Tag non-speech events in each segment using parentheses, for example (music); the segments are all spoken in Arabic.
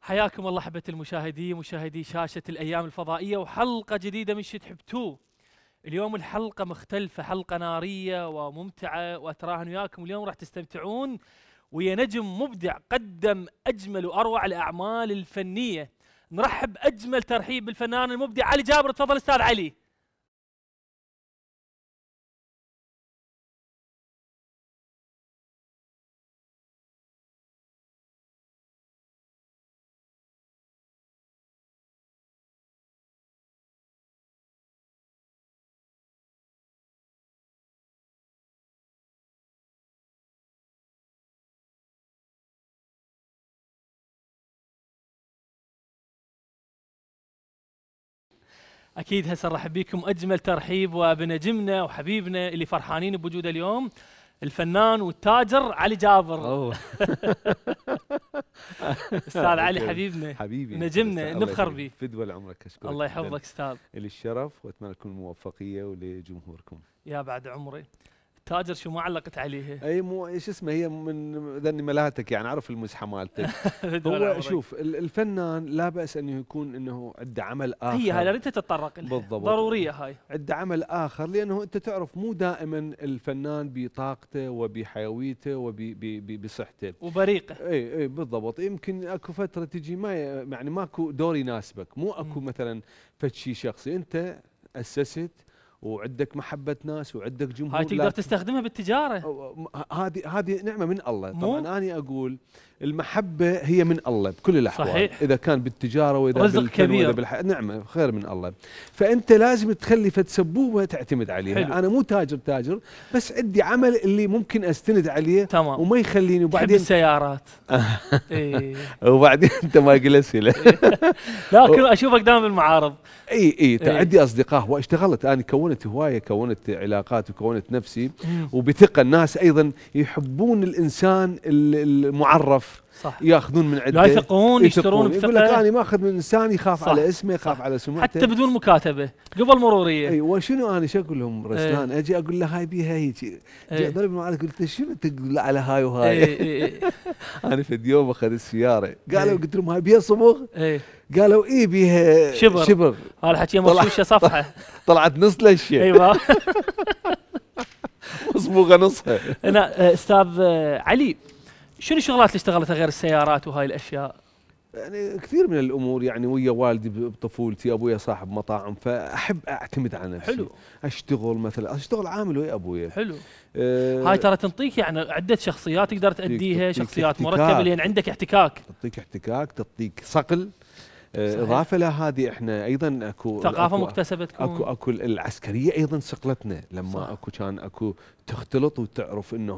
حياكم الله حبة المشاهدين مشاهدي شاشة الأيام الفضائية وحلقة جديدة من شتحب حبتو اليوم الحلقة مختلفة حلقة نارية وممتعة وأتراهن وياكم اليوم راح تستمتعون ويا نجم مبدع قدم أجمل وأروع الأعمال الفنية نرحب أجمل ترحيب بالفنان المبدع علي جابر تفضل أستاذ علي اكيد هسه نرحب بكم اجمل ترحيب وبنجمنا وحبيبنا اللي فرحانين بوجوده اليوم الفنان والتاجر علي جابر (laughs) استاذ علي حبيبنا حبيبي نجمنا نفخر به في دول عمرك اشكرك الله يحفظك استاذ للشرف واتمنى لكم الموفقيه ولجمهوركم يا بعد عمري تاجر شو ما علقت عليه اي مو ايش اسمه هي من ذني ملاتك يعني اعرف المزحه مالتك (laughs) هو شوف الفنان لا باس انه يكون انه عنده عمل اخر هي هاي انت تتطرق لها بالضبط ضروريه هاي عنده عمل اخر لانه انت تعرف مو دائما الفنان بطاقته وبحيويته وبصحته وبريقه اي اي بالضبط يمكن اكو فتره تجي ما يعني ماكو دور يناسبك مو اكو مثلا فد شيء شخصي انت اسست وعندك محبه ناس وعندك جمهور هاي تقدر تستخدمها بالتجاره هذه هذه نعمه من الله طبعا انا اقول المحبة هي من الله بكل الأحوال صحيح. إذا كان بالتجارة وإذا رزق كبير وإذا بالح... نعم خير من الله فأنت لازم تخلي فتسبوبة تعتمد عليها حلو. أنا مو تاجر تاجر بس عندي عمل اللي ممكن أستند عليه تمام. وما يخليني وبعدين سيارات السيارات (laughs) إيه. وبعدين أنت ما قلت (laughs) لا لكن أشوفك دائما بالمعارض اي اي إيه. عندي اصدقاء واشتغلت انا كونت هوايه كونت علاقات وكونت نفسي وبثقه الناس ايضا يحبون الانسان المعرف صح ياخذون من عندنا لا يثقون يشترون بثقه يقول لك انا ماخذ من انسان يخاف على اسمه يخاف على سمعته حتى بدون مكاتبه قبل مروريه اي وشنو انا شو اقول لهم رسلان إيه. اجي اقول له هاي بيها هيك إيه. ضرب معي قلت شنو تقول على هاي وهاي اي اي إيه. (laughs) انا في اليوم اخذ السياره قالوا قلت لهم هاي بيها صبغ قالوا اي بيها شبر شبر هذا الحكي مرشوشه صفحه (laughs) طلعت نص لشه ايوه (laughs) مصبوغه نصها هنا استاذ علي شنو الشغلات اللي اشتغلتها غير السيارات وهاي الاشياء؟ يعني كثير من الامور يعني ويا والدي بطفولتي ابويا صاحب مطاعم فاحب اعتمد على نفسي حلو اشتغل مثلا اشتغل عامل ويا ابويا حلو أه هاي ترى تنطيك يعني عده شخصيات تقدر تاديها شخصيات مركبه لان عندك احتكاك تعطيك احتكاك تعطيك صقل آه، صحيح. اضافه لهذه احنا ايضا اكو ثقافه مكتسبه تكون اكو اكو العسكريه ايضا صقلتنا لما صح. اكو كان اكو تختلط وتعرف انه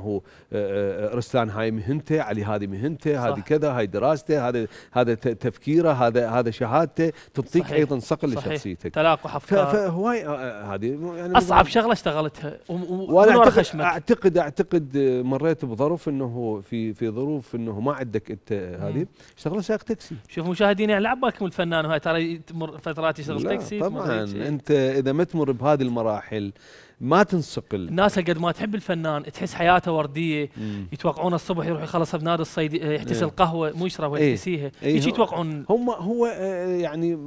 آه، آه، رستان هاي مهنته علي هذه مهنته هذه كذا هاي دراسته هذا هذا تفكيره هذا هذا شهادته تعطيك ايضا صقل لشخصيتك تلاقح افكار فهواي آه، هذه يعني اصعب شغله اشتغلتها وانا اعتقد اعتقد اعتقد مريت بظرف انه في في ظروف انه ما عندك انت هذه اشتغلت سائق تاكسي شوف مشاهدين يعني على بالكم الفنان هاي ترى تمر فترات يشتغل تاكسي طبعا انت اذا ما تمر بهذه المراحل ما تنصقل الناس قد ما تحب الفنان تحس حياته ورديه يتوقعون الصبح يروح يخلص بنادي الصيد يحتسي القهوه إيه. مو يشربها إيه. يحتسيها ايه. يجي يتوقعون هم هو آه، يعني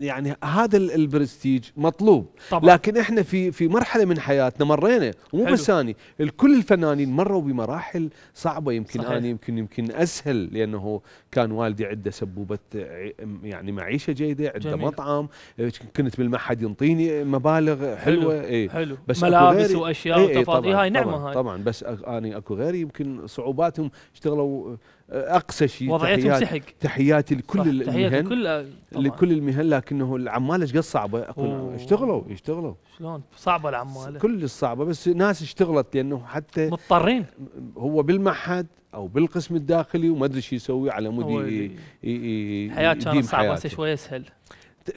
يعني هذا البرستيج مطلوب طبعا. لكن احنا في في مرحله من حياتنا مرينا ومو بس اني الكل الفنانين مروا بمراحل صعبه يمكن صحيح. انا يمكن يمكن اسهل لانه كان والدي عنده سبوبه يعني معيشه جيده عنده مطعم كنت بالمعهد ينطيني مبالغ حلوه حلو. اي حلو. بس ملابس واشياء ايه, إيه، وتفاضيل هاي نعمه طبعا هاي طبعا بس اني اكو غيري يمكن صعوباتهم اشتغلوا اقصى شيء وضعيتهم سحق تحياتي لكل تحياتي لكل لكل المهن لكنه العماله ايش قد صعبه أكون اشتغلوا اشتغلوا شلون صعبه العماله كل الصعبه بس ناس اشتغلت لانه حتى مضطرين هو بالمعهد او بالقسم الداخلي وما ادري شو يسوي على مود حياته كانت صعبه بس شوي اسهل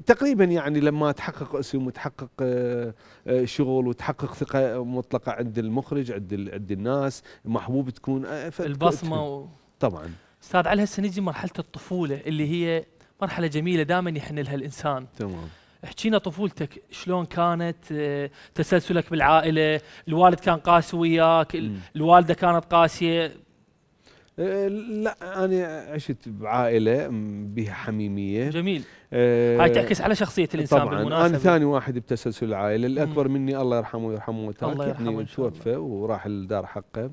تقريبا يعني لما تحقق اسم وتحقق آه، آه، شغل وتحقق ثقه مطلقه عند المخرج عند عند الناس محبوب تكون آه، البصمه و... طبعا استاذ علي هسه نجي مرحله الطفوله اللي هي مرحله جميله دائما يحن لها الانسان تمام احكينا طفولتك شلون كانت آه، تسلسلك بالعائله الوالد كان قاسي وياك الوالده كانت قاسيه آه، لا انا عشت بعائله بها حميميه جميل آه هاي تعكس على شخصيه الانسان طبعا بالمناسبه انا ثاني واحد بتسلسل العائله الاكبر مم. مني الله يرحمه ويرحمه الله يرحمه وتوفى وراح لدار حقه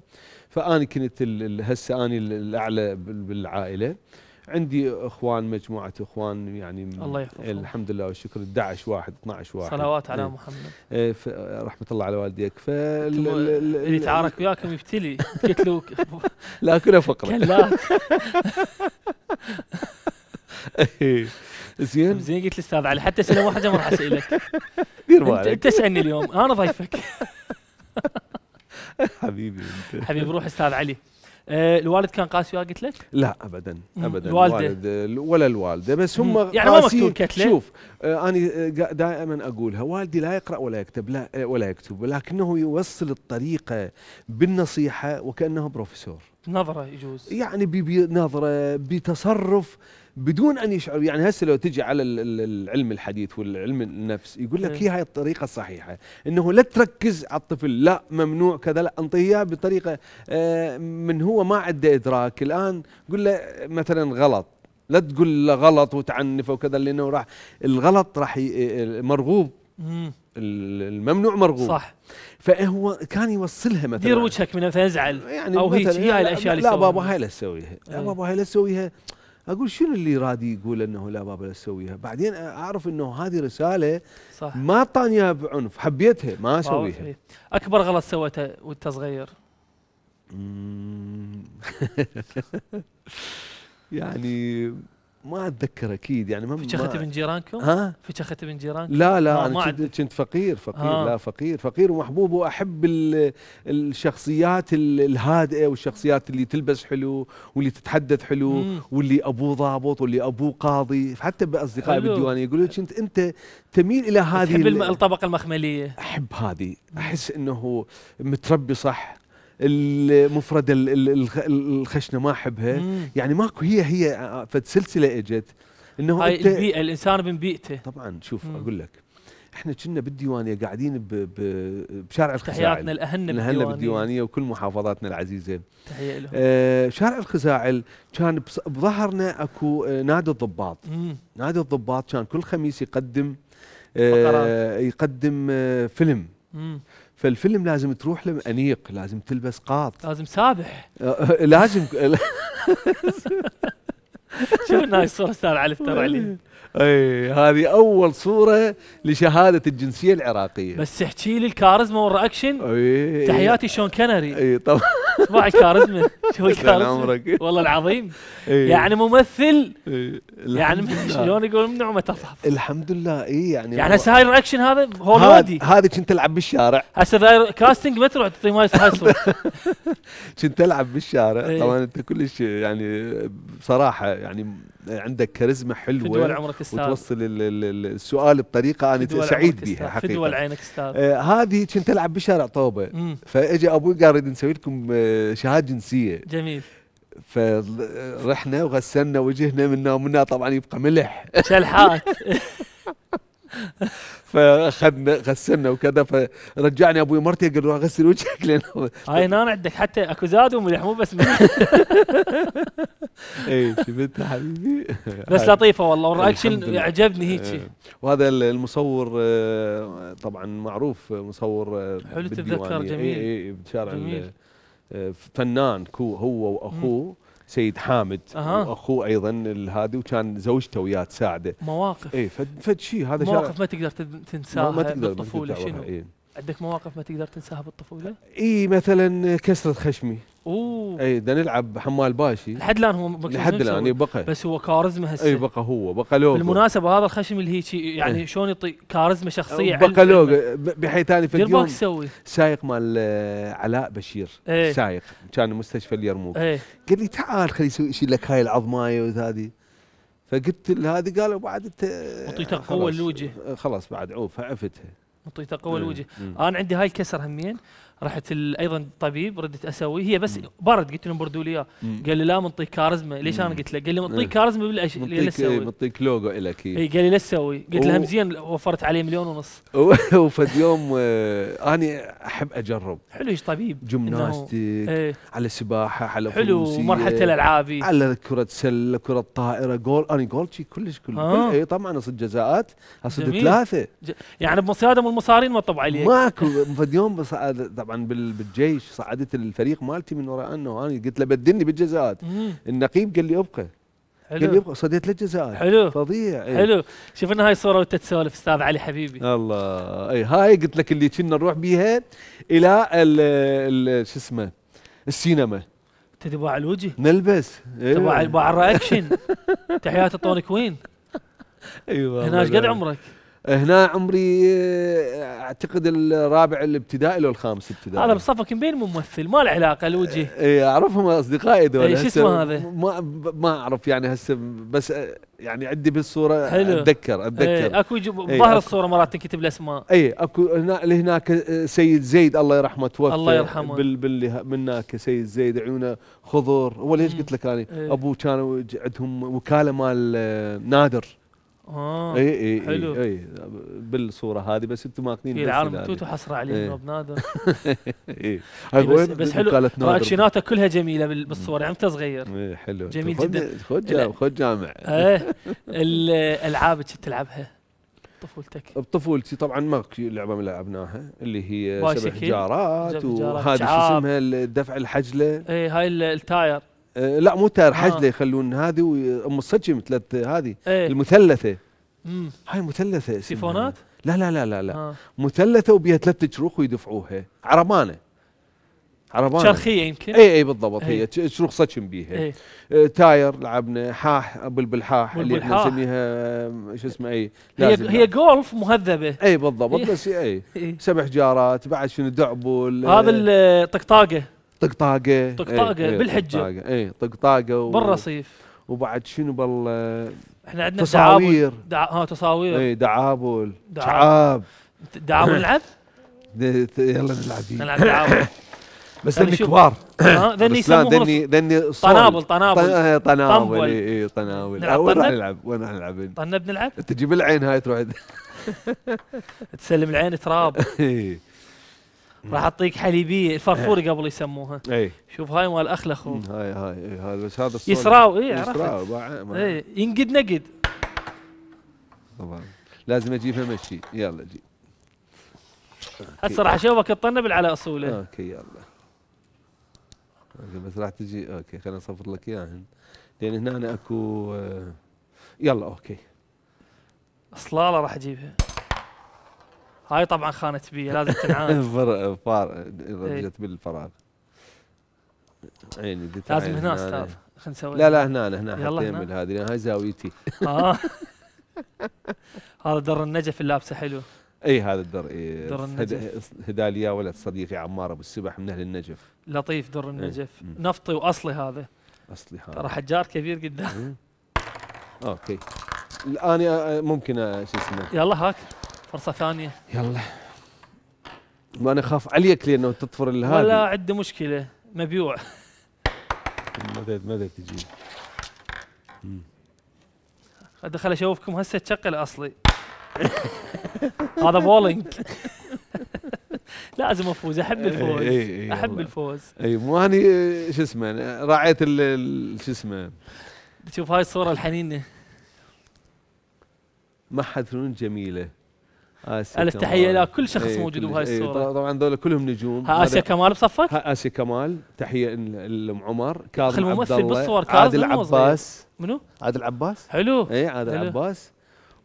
فاني كنت هسه اني الاعلى بالعائله عندي اخوان مجموعه اخوان يعني الله يحفظهم الحمد لله والشكر 11 واحد 12 واحد صلوات على إيه. محمد إيه رحمه الله على والديك ف اللي تعارك وياكم يبتلي قلت له (laughs) لا كلها فقره (laughs) زين طيب زين قلت الاستاذ علي حتى سنه واحده ما راح اسالك (laughs) دير بالك انت اسالني اليوم انا ضيفك (laughs) حبيبي انت حبيبي روح استاذ علي آه، الوالد كان قاسي وياه قلت لك؟ لا ابدا ابدا الوالده الوالد ولا الوالده بس هم يعني ما مكتوب كتله شوف آه انا آه، دائما اقولها والدي لا يقرا ولا يكتب لا آه، ولا يكتب ولكنه يوصل الطريقه بالنصيحه وكانه بروفيسور نظره يجوز يعني بنظره بتصرف بدون ان يشعر يعني هسه لو تجي على العلم الحديث والعلم النفس يقول لك نعم. هي هاي الطريقه الصحيحه انه لا تركز على الطفل لا ممنوع كذا لا انطيه اياه بطريقه آه، من هو ما عنده ادراك الان قل له مثلا غلط لا تقول له غلط وتعنفه وكذا لانه راح الغلط راح مرغوب الممنوع مرغوب صح فهو كان يوصلها مثلا دير وجهك من فيزعل يعني او هي هاي الاشياء اللي لا, لا بابا هاي لا تسويها لا إيه. بابا هاي لا تسويها اقول شنو اللي رادي يقول انه لا بابا لا تسويها بعدين اعرف انه هذه رساله صح. ما طانيها بعنف حبيتها ما اسويها اكبر غلط سويته وانت صغير (laughs) يعني ما اتذكر اكيد يعني ما فشخت من جيرانكم؟ ها؟ فشخت من جيرانكم؟ لا لا انا كنت, كنت فقير فقير آه. لا فقير فقير ومحبوب واحب الشخصيات الهادئه والشخصيات اللي تلبس حلو واللي تتحدث حلو واللي ابوه ضابط واللي ابوه قاضي حتى باصدقائي بالديوانيه يقولوا كنت انت تميل الى هذه تحب الطبقه المخمليه احب هذه احس انه متربي صح المفردة الخشنة ما أحبها يعني ماكو هي هي فد سلسلة إجت انه هاي البيئه الانسان من بيئته طبعا شوف مم. اقول لك احنا كنا بالديوانيه قاعدين ب ب بشارع الخزاعي تحياتنا الاهلنا بالديوانيه بالديوانيه وكل محافظاتنا العزيزه تحيه لهم آه شارع الخزاعل كان بظهرنا اكو آه، نادي الضباط مم. نادي الضباط كان كل خميس يقدم آه فقرات. يقدم آه فيلم مم. فالفيلم لازم تروح له انيق لازم تلبس قاط لازم سابح أه، أه، لازم شوف هاي الصوره استاذ علي افتر علي (laughs) اي هذه اول صوره لشهاده الجنسيه العراقيه بس احكي لي الكاريزما والرياكشن إيه، إيه. تحياتي شون كنري اي طبعا اصبع كاريزما (laughs) شو الكاريزما والله العظيم إيه. يعني ممثل إيه. يعني (laughs) شلون يقول من نعمه تضعف الحمد لله اي يعني يعني هسه هاي الرياكشن هذا هولندي هذه كنت العب بالشارع (laughs) هسه كاستنج ما تروح تعطي ماي كنت العب بالشارع إيه. طبعا انت كلش يعني بصراحه يعني عندك كاريزما حلوه في دول عمرك استاذ وتوصل السؤال بطريقه انا سعيد بها حقيقه في دول عينك استاذ آه هذه كنت العب بشارع طوبه فاجى ابوي قال اريد نسوي لكم آه، شهاده جنسيه جميل فرحنا وغسلنا وجهنا منا ومنا طبعا يبقى ملح شلحات (laughs) فاخذنا غسلنا وكذا فرجعني ابوي مرتي قال روح غسل وجهك لان هاي هنا عندك حتى اكو زاد وملح مو بس ملح (laughs) اي شفت حبيبي بس لطيفه والله والرياكشن عجبني هيك إيه. وهذا المصور آه، طبعا معروف آه، مصور آه، حلو تتذكر إيه، جميل اي إيه، بشارع فنان كو هو واخوه سيد حامد أه. واخوه ايضا الهادي وكان زوجته وياه تساعده مواقف اي فد شيء هذا مواقف ما تقدر تنساها ما تقدر بالطفوله شنو؟ إيه. عندك مواقف ما تقدر تنساها بالطفوله؟ اي مثلا كسره خشمي اوه اي ده نلعب حمال باشي لحد الان هو لحد الان بقى بس هو كاريزما هسه اي بقى هو بقى لوجو بالمناسبه هذا الخشم اللي هيك يعني ايه. شلون يعطي كاريزما شخصيه بقى لوجو بحيث ثاني في اليوم تسوي سايق مال آه، علاء بشير ايه. سايق كان مستشفى اليرموك ايه. قال لي تعال خلي يشيل لك هاي العظمايه وهذه فقلت له هذه قالوا بعد انت اعطيتك قوه الوجه خلاص بعد عوف عفتها منطقه قوى إيه، الوجه إيه. انا عندي هاي الكسر همين رحت ايضا طبيب ردت اسوي هي بس برد قلت لهم بردوا لي اياه قال لي لا منطيك كاريزما ليش انا قلت له قال لي منطيك إيه. كاريزما بالاشياء منطيك لا منطيك لوجو لك اي إيه، قال لي لا تسوي قلت له زين وفرت عليه مليون ونص (laughs) وفد يوم آه انا احب اجرب حلو ايش طبيب جمناستيك ايه على سباحه على حلو مرحله الالعاب على كره سله كره طائره جول انا جول شي كلش كلش آه. اي طبعا اصد جزاءات اصد ثلاثه يعني بمصيادم المصارين ما طبع عليك ماكو فد يوم آه، طبعا بالجيش صعدت الفريق مالتي من وراء انه انا قلت له بدلني بالجزاءات النقيب قال لي ابقى حلو قال لي ابقى صديت له جزاءات حلو فظيع إيه. حلو حلو شفنا هاي الصوره وانت تسولف استاذ علي حبيبي الله اي هاي قلت لك اللي كنا نروح بيها الى ال شو اسمه السينما تباع الوجه نلبس تباع ايه. الرياكشن تحيات طوني كوين (laughs) ايوه هنا ايش قد عمرك؟ هنا عمري آه، اعتقد الرابع الابتدائي لو الخامس ابتدائي انا بصفك مبين ممثل ما له علاقه الوجه اي اعرفهم اصدقائي دول إيه، شو اسمه هذا؟ ما ما اعرف يعني هسه بس آه، يعني عندي بالصوره حلو. اتذكر اتذكر ايه اكو إيه، ظاهر ايه الصوره مرات تنكتب الاسماء اي اكو هنا هناك آه، سيد زيد الله يرحمه توفى الله يرحمه بال بال من هناك سيد زيد عيونه خضر هو ليش قلت لك انا ايه ابوه كان عندهم وكاله مال نادر اه اي اي حلو اي, بالصوره هذه بس انتم ماكنين في العالم توتو حصر عليه بنادر اي بس, (laughs) بس حلو رياكشناته كلها جميله بالصور يعني انت صغير اي حلو جميل جدا جامع خذ جامع ايه الالعاب كنت تلعبها بطفولتك بطفولتي طبعا ماكو لعبه ما لعبناها اللي هي سبع حجارات وهذه شو اسمها الدفع الحجله اي هاي التاير آه لا مو تار حجله آه. يخلون هذه وام آه، الصجم ثلاث هذه ايه؟ المثلثه مم. هاي مثلثه سيفونات؟ لا لا لا لا لا آه. مثلثه وبيها ثلاث شروخ ويدفعوها عربانه عربانه شرخيه يمكن اي اي بالضبط إيه. هي شروخ صجم بيها ايه. آه تاير لعبنا حاح بالبلحاح اللي احنا نسميها شو اسمه اي هي هي جولف مهذبه اي بالضبط إيه. بس اي (laughs) إيه. سبع حجارات بعد شنو دعبل هذا آه، الطقطاقه طقطاقه طقطاقه ايه, إيه، بالحجه اي طقطاقه إيه، و... بالرصيف وبعد شنو بالله احنا عندنا تصاوير دع... ها تصاوير اي دعابل شعاب دعابل نلعب؟ (laughs) يلا نلعب نلعب دعابل (laughs) بس ذني كبار ذني ذني ذني طنابل طنابل إيه، طنابل اي اي طنابل وين راح نلعب؟ وين راح نلعب؟ طنب نلعب؟ تجيب العين هاي تروح (laughs) تسلم العين تراب راح اعطيك حليبيه الفرفوره إيه. قبل يسموها اي شوف هاي مال اخلخ هاي هاي هذا بس هذا الصوت يسراو اي يسراو اي ينقد نقد طبعا لازم اجيبها مشي يلا جيب هسه راح اشوفك تطنبل على اصوله اوكي يلا اوكي بس راح تجي اوكي خليني اصفر لك اياهن لان هنا أنا اكو آه، يلا اوكي اصلاله راح اجيبها هاي طبعا خانت بي لازم تنعاد (laughs) فار رجت إيه. بالفراغ عيني لازم هنا استاذ خلينا نسوي لا لا هنا هنا يلا هنا هذه هاي زاويتي (laughs) اه هذا در النجف اللابسه حلو اي هذا الدر اي در النجف هدى لي ولد صديقي عمار ابو السبح من اهل النجف لطيف در النجف إيه. نفطي واصلي هذا اصلي هذا ترى حجار كبير قدام اوكي الان ممكن شو اسمه يلا هاك فرصه ثانيه يلا ما انا خاف عليك لانه تطفر الهذا ولا عنده مشكله مبيوع مدد مدد تجي ادخل اشوفكم هسه تشقل اصلي هذا بولينج لازم افوز احب إيه، الفوز اي اي احب الفوز اي مو اني شو اسمه راعيت شو اسمه تشوف هاي الصوره الحنينه معهد فنون جميله آه، الف تحيه الى كل شخص ايه موجود بهاي الصوره ايه طبعا ذول كلهم نجوم ها اسيا كمال بصفك ها اسيا كمال تحيه لام عمر كاظم عبد الممثل بالصور كاظم عادل عباس منو؟ عادل عباس حلو اي عادل حلو. عباس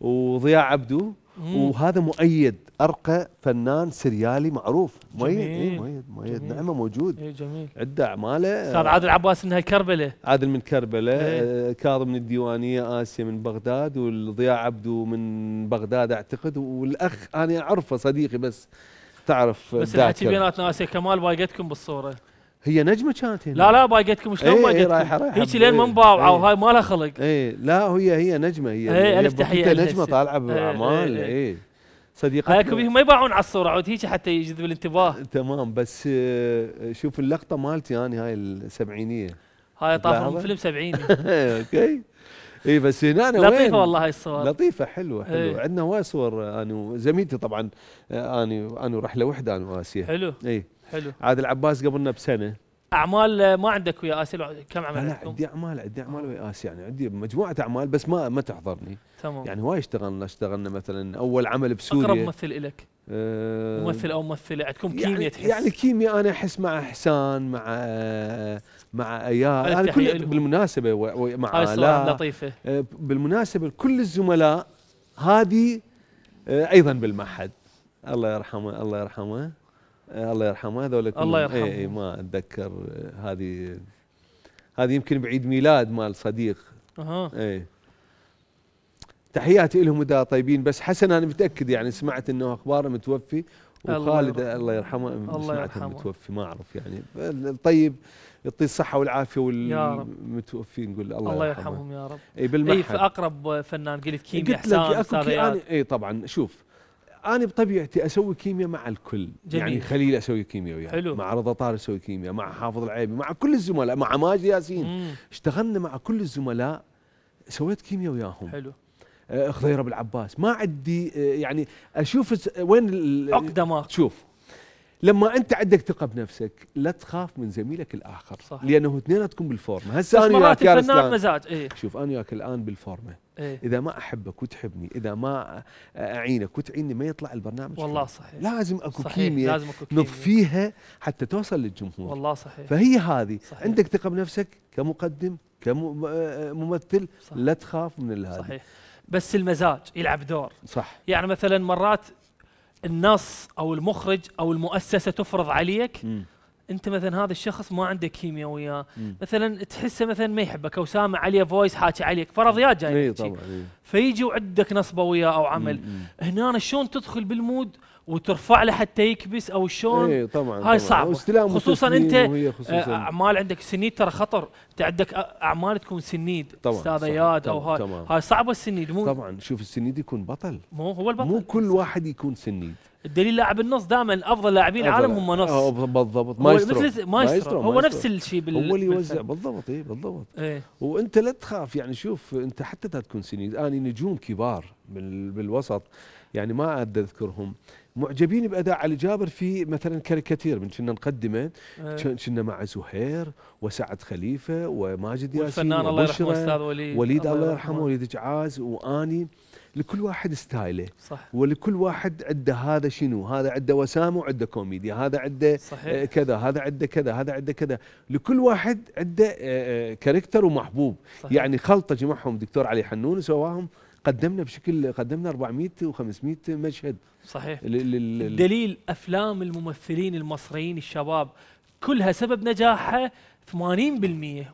وضياء عبدو مم. وهذا مؤيد ارقى فنان سريالي معروف مؤيد إيه، جميل. إيه مؤيد مؤيد جميل. نعمه موجود إيه جميل عده اعماله استاذ عادل عباس انها كربله عادل من كربله إيه؟ آه، كاظم من الديوانيه اسيا من بغداد والضياء عبدو من بغداد اعتقد والاخ انا اعرفه صديقي بس تعرف بس الحكي بيناتنا اسيا كمال باقتكم بالصوره هي نجمه كانت هنا لا لا بايقتكم شلون إيه، إيه، ما قلت رايحه رايحه هيك لين ما مباوعه إيه. وهاي ما لها خلق اي لا هي هي نجمه هي ايه يعني الف تحيه نجمه طالعه باعمال اي صديقتنا هاكم ما يباعون على الصوره عود هيك حتى يجذب الانتباه تمام بس آه، شوف اللقطه مالتي يعني هاي السبعينيه هاي طافهم فيلم سبعيني (laughs) اوكي اي بس هنا أنا لطيفه والله هاي الصور لطيفه حلوه حلوه ايه عندنا هواي صور آه، انا وزميلتي طبعا آه، انا انا رحله وحده انا واسيه حلو اي حلو عادل عباس قبلنا بسنه اعمال ما عندك ويا اسيا كم عمل انا عندي اعمال عندي اعمال ويا اسيا يعني عندي مجموعه اعمال بس ما ما تحضرني تمام يعني وايد اشتغلنا اشتغلنا مثلا اول عمل بسوريا اقرب ممثل لك آه، ممثل او ممثله عندكم يعني كيمياء تحس يعني كيمياء انا احس مع احسان مع مع اياد انا يعني كل بالمناسبه مع لا لطيفه آه، بالمناسبه كل الزملاء هذه آه، ايضا بالمعهد الله يرحمه الله يرحمه إيه، الله يرحمه هذول كلهم الله يرحمه اي ما اتذكر إيه، هذه هذه يمكن بعيد ميلاد مال صديق اها اي تحياتي لهم اذا طيبين بس حسن انا متاكد يعني سمعت انه اخباره متوفي وخالد الله يرحمه الله يرحمه متوفي ما اعرف يعني الطيب يعطيه الصحه والعافيه والمتوفين نقول الله, الله يرحمهم يا رب اي بالمحل اي في اقرب فنان قلت كيمياء قلت لك يعني اي طبعا شوف انا بطبيعتي اسوي كيمياء مع الكل يعني جميل. يعني خليل اسوي كيمياء وياه مع رضا طار اسوي كيمياء مع حافظ العيبي مع كل الزملاء مع ماجد ياسين مم. اشتغلنا مع كل الزملاء سويت كيمياء وياهم حلو آه، خضيره بالعباس ما عندي آه، يعني اشوف وين عقده ما شوف لما انت عندك ثقه بنفسك لا تخاف من زميلك الاخر صح. لانه اثنيناتكم بالفورمه هسه انا وياك يا رسلان مزاج إيه؟ شوف انا وياك الان بالفورمه إيه؟ اذا ما احبك وتحبني اذا ما اعينك وتعيني ما يطلع البرنامج والله صحيح لازم اكو كيمياء نضفيها حتى توصل للجمهور والله صحيح فهي هذه صحيح. عندك ثقه بنفسك كمقدم كممثل آه، صح. لا تخاف من هذا صحيح بس المزاج يلعب دور صح يعني مثلا مرات النص او المخرج او المؤسسه تفرض عليك م. انت مثلا هذا الشخص ما عنده كيمياء وياه مثلا تحسه مثلا ما يحبك او سامع عليه فويس حاكي عليك فرضيات جاي طبعا فيجي وعندك نصبه وياه او عمل مم. هنا شلون تدخل بالمود وترفع له حتى يكبس او شلون اي طبعا هاي طبعاً. صعبه خصوصا انت خصوصاً. آه، اعمال عندك سنيد ترى خطر انت عندك اعمال تكون سنيد استاذ اياد او هاي طبعاً. هاي صعبه السنيد مو طبعا شوف السنيد يكون بطل مو هو البطل مو كل واحد يكون سنيد الدليل لاعب النص دائما افضل لاعبين العالم هم نص آه، بالضبط مايسترو مثل مايسترو, مايسترو. هو نفس الشيء بال... هو اللي يوزع بالضبط اي بالضبط ايه؟ وانت لا تخاف يعني شوف انت حتى تكون سنيد اني نجوم كبار بالوسط يعني ما اقدر اذكرهم معجبين باداء علي جابر في مثلا كاريكاتير من كنا نقدمه آه. كنا مع زهير وسعد خليفه وماجد ياسين والفنان الله يرحمه استاذ وليد وليد الله يرحمه وليد جعاز واني لكل واحد ستايله صح ولكل واحد عنده هذا شنو هذا عنده وسامه وعنده كوميديا هذا عنده آه، كذا هذا عنده كذا هذا عنده كذا لكل واحد عنده آه، كاركتر ومحبوب صحيح. يعني خلطه جمعهم دكتور علي حنون وسواهم قدمنا بشكل قدمنا 400 و500 مشهد صحيح لل... الدليل افلام الممثلين المصريين الشباب كلها سبب نجاحها 80%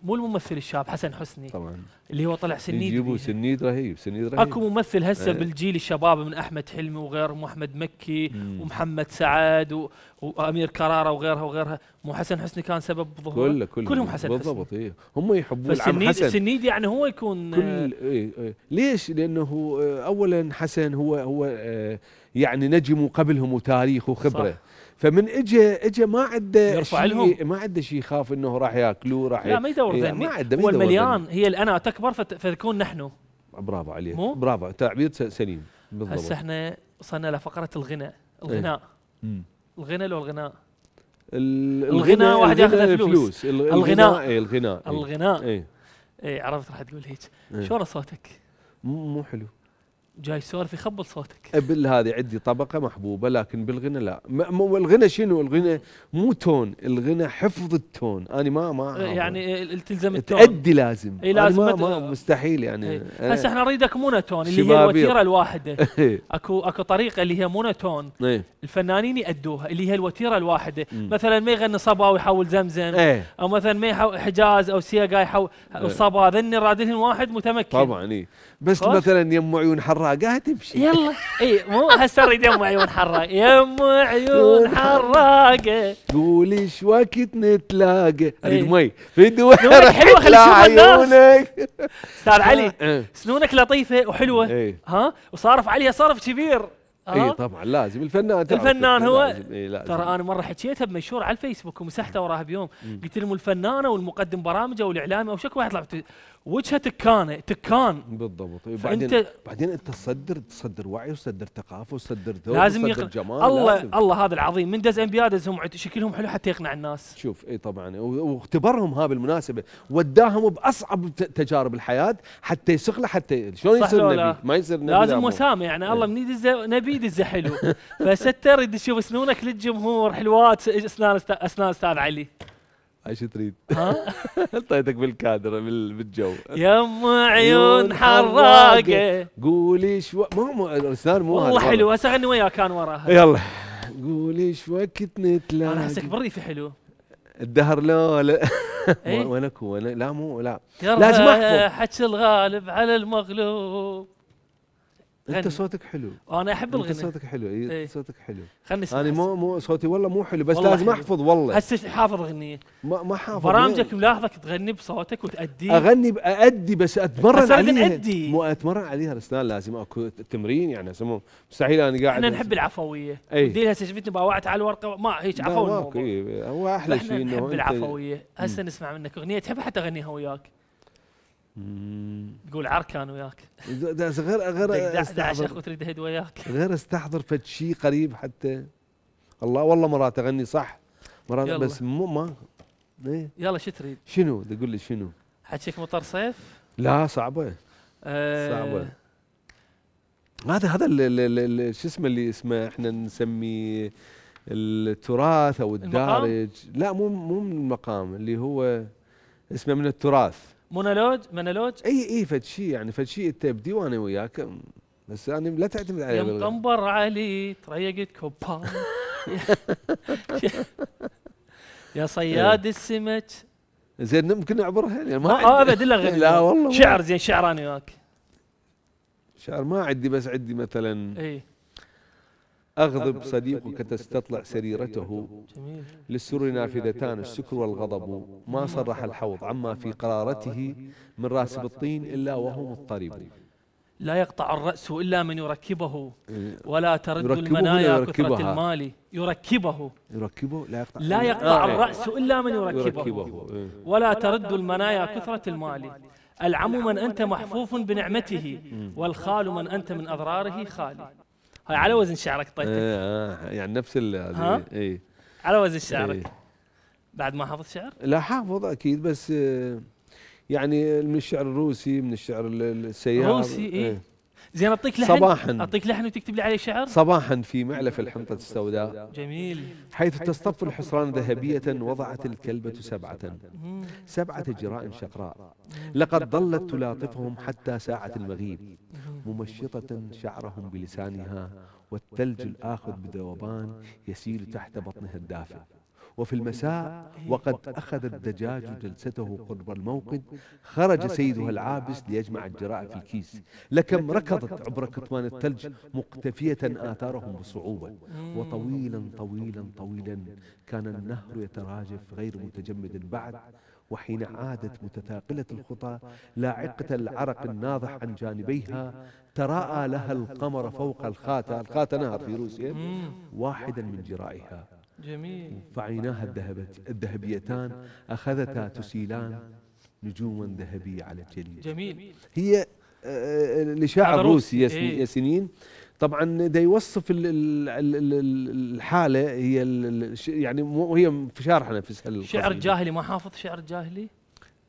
مو الممثل الشاب حسن حسني طبعا اللي هو طلع سنيد يجيبوا سنيد رهيب سنيد رهيب اكو ممثل هسه ايه بالجيل الشباب من احمد حلمي وغيرهم واحمد مكي ومحمد سعد و... وامير كراره وغيرها وغيرها مو حسن حسني كان سبب ظهوره كله كله كلهم حسن بالضبط حسني بالضبط إيه. هم يحبون العمل حسن السنيد يعني هو يكون آه، كل إيه إيه ليش لانه آه، اولا حسن هو هو آه، يعني نجم قبلهم وتاريخ وخبره صح. فمن اجى اجى ما عنده يرفع لهم ما عنده شيء يخاف انه راح ياكلوه راح لا ما يدور ذني ما عنده هو المليان هي الانا تكبر فتكون نحن برافو عليك مو؟ برافو تعبير سليم بالضبط هسه احنا وصلنا لفقره الغنى الغناء ايه؟ الغنى لو الغناء الغنى واحد ياخذ فلوس الغناء الغناء الغناء اي إيه. إيه، عرفت راح تقول هيك إيه. شو صوتك؟ مو حلو جاي سوالف يخبل صوتك بال هذه عندي طبقه محبوبه لكن بالغنى لا مو الغنى شنو الغنى مو تون الغنى حفظ التون انا ما ما يعني التزم التون تأدي لازم اي لازم ما, ما مستحيل يعني هسه احنا نريدك مونوتون اللي هي الوتيره الواحده (laughs) اكو اكو طريقه اللي هي مونوتون الفنانين يأدوها اللي هي الوتيره الواحده مثلا ما يغني صبا ويحول زمزم او مثلا ما حجاز او سيقا يحول صبا ذني رادلهم واحد متمكن طبعا اي بس مثلا يم عيون حرة حراقه تمشي يلا اي مو هسه اريد يم عيون حراقه يم عيون حراقه قول ايش وقت نتلاقى اريد مي في دوار حلوه خلي عيونك استاذ علي (laughs) إيه. سنونك لطيفه وحلوه إيه. ها وصارف عليها صرف كبير اي طبعا لازم الفنان الفنان هو إيه، ترى انا مره حكيتها بمشهور على الفيسبوك ومسحته وراها بيوم قلت لهم الفنانه والمقدم برامجه والاعلامي او شكو واحد وجهه تكانه تكان بالضبط بعدين بعدين انت تصدر تصدر وعي وتصدر ثقافه وتصدر ذوق لازم يقنع جمال الله لازم. الله هذا العظيم من دز انبياء دزهم شكلهم حلو حتى يقنع الناس شوف اي طبعا واختبرهم ها بالمناسبه وداهم باصعب تجارب الحياه حتى يسخ له حتى شلون يصير نبي ما يصير نبي لازم وسامه يعني الله من يدزه نبي يدزه حلو (laughs) فستر يدز شوف سنونك للجمهور حلوات اسنان اسنان استاذ علي ايش تريد؟ (laughs) ها؟ طيتك بالكادر بالجو يما عيون حراقه قولي شو ما هو الرسالة مو والله حلو هسه اغني وياك انا وراها يلا قولي شو وقت نتلاقى انا احسك بالريف حلو الدهر لا لا إيه؟ (laughs) وينك هو لا مو لا لازم احفظ حكي الغالب على المغلوب انت صوتك حلو انا احب الغناء انت صوتك حلو اي ايه؟ صوتك حلو خلني اسمع انا مو مو صوتي والله مو حلو بس لازم احفظ والله هسه حافظ اغنيه ما ما حافظ برامجك ملاحظك تغني بصوتك وتأدي اغني بأدي بس اتمرن بس عليها أدي. مو اتمرن عليها الاسنان لازم اكو تمرين يعني سمو مستحيل انا قاعد احنا نحب العفويه ايه؟ ديل هسه شفتني باوعت على الورقه ما هيك عفوي الموضوع إيه، هو احلى شيء انه نحب العفويه هسه نسمع منك اغنيه تحب حتى اغنيها وياك تقول عركان وياك غير غير استحضر وتريد هد وياك غير استحضر فد شيء قريب حتى الله والله مرات اغني صح مرات بس مو ما ايه يلا شو تريد؟ شنو؟ تقول لي شنو؟ حكيك مطر صيف؟ لا صعبه أه صعبه هذا هذا شو اسمه اللي اسمه احنا نسميه التراث او الدارج المقام؟ لا مو مو من المقام اللي هو اسمه من التراث مونولوج مونولوج اي اي فد شيء يعني فد شيء انت وانا وياك بس انا لا تعتمد علي يا قنبر علي تريقت كوبان يا صياد إيه. السمك زين ممكن نعبرها يعني ما آه ابد الا غير لا والله شعر زين شعر انا وياك شعر ما عندي بس عندي مثلا اي أغضب صديقك تستطلع سريرته جميل. للسر نافذتان السكر والغضب ما صرح الحوض عما في قرارته من راسب الطين إلا وهو مضطرب لا يقطع الرأس إلا من يركبه إيه. ولا ترد المنايا كثرة المال يركبه يركبه لا يقطع لا يقطع آه. الرأس إلا من يركبه إيه. ولا ترد المنايا كثرة المال العم من أنت محفوف بنعمته والخال من أنت من أضراره خالي هاي على وزن شعرك طيب إيه، آه يعني نفس ال ها اي على وزن شعرك إيه. بعد ما حافظ شعر؟ لا حافظ اكيد بس آه، يعني من الشعر الروسي من الشعر السيار روسي ايه, إيه. زين اعطيك لحن صباحا اعطيك لحن وتكتب لي عليه شعر صباحا في معلف الحنطة السوداء جميل حيث تصطف الحصران ذهبية وضعت الكلبة سبعة سبعة جراء شقراء لقد ظلت تلاطفهم حتى ساعة المغيب ممشطة شعرهم بلسانها والثلج الآخذ بذوبان يسيل تحت بطنها الدافئ وفي المساء وقد أخذ الدجاج جلسته قرب الموقد خرج سيدها العابس ليجمع الجراء في الكيس لكم ركضت عبر كتمان الثلج مقتفية آثارهم بصعوبة وطويلا طويلا طويلا كان النهر يتراجف غير متجمد بعد وحين عادت متثاقلة الخطى لاعقة العرق الناضح عن جانبيها تراءى لها القمر فوق الخاتة الخاتة نهر في روسيا واحدا من جرائها جميل فعيناها الذهبيتان أخذتا تسيلان نجوما ذهبية على الجليد جميل هي آه، آه، لشاعر روسي إيه. ياسينين طبعا ده يوصف الحاله هي يعني هي في شارحه نفسها شعر جاهلي ما حافظ شعر جاهلي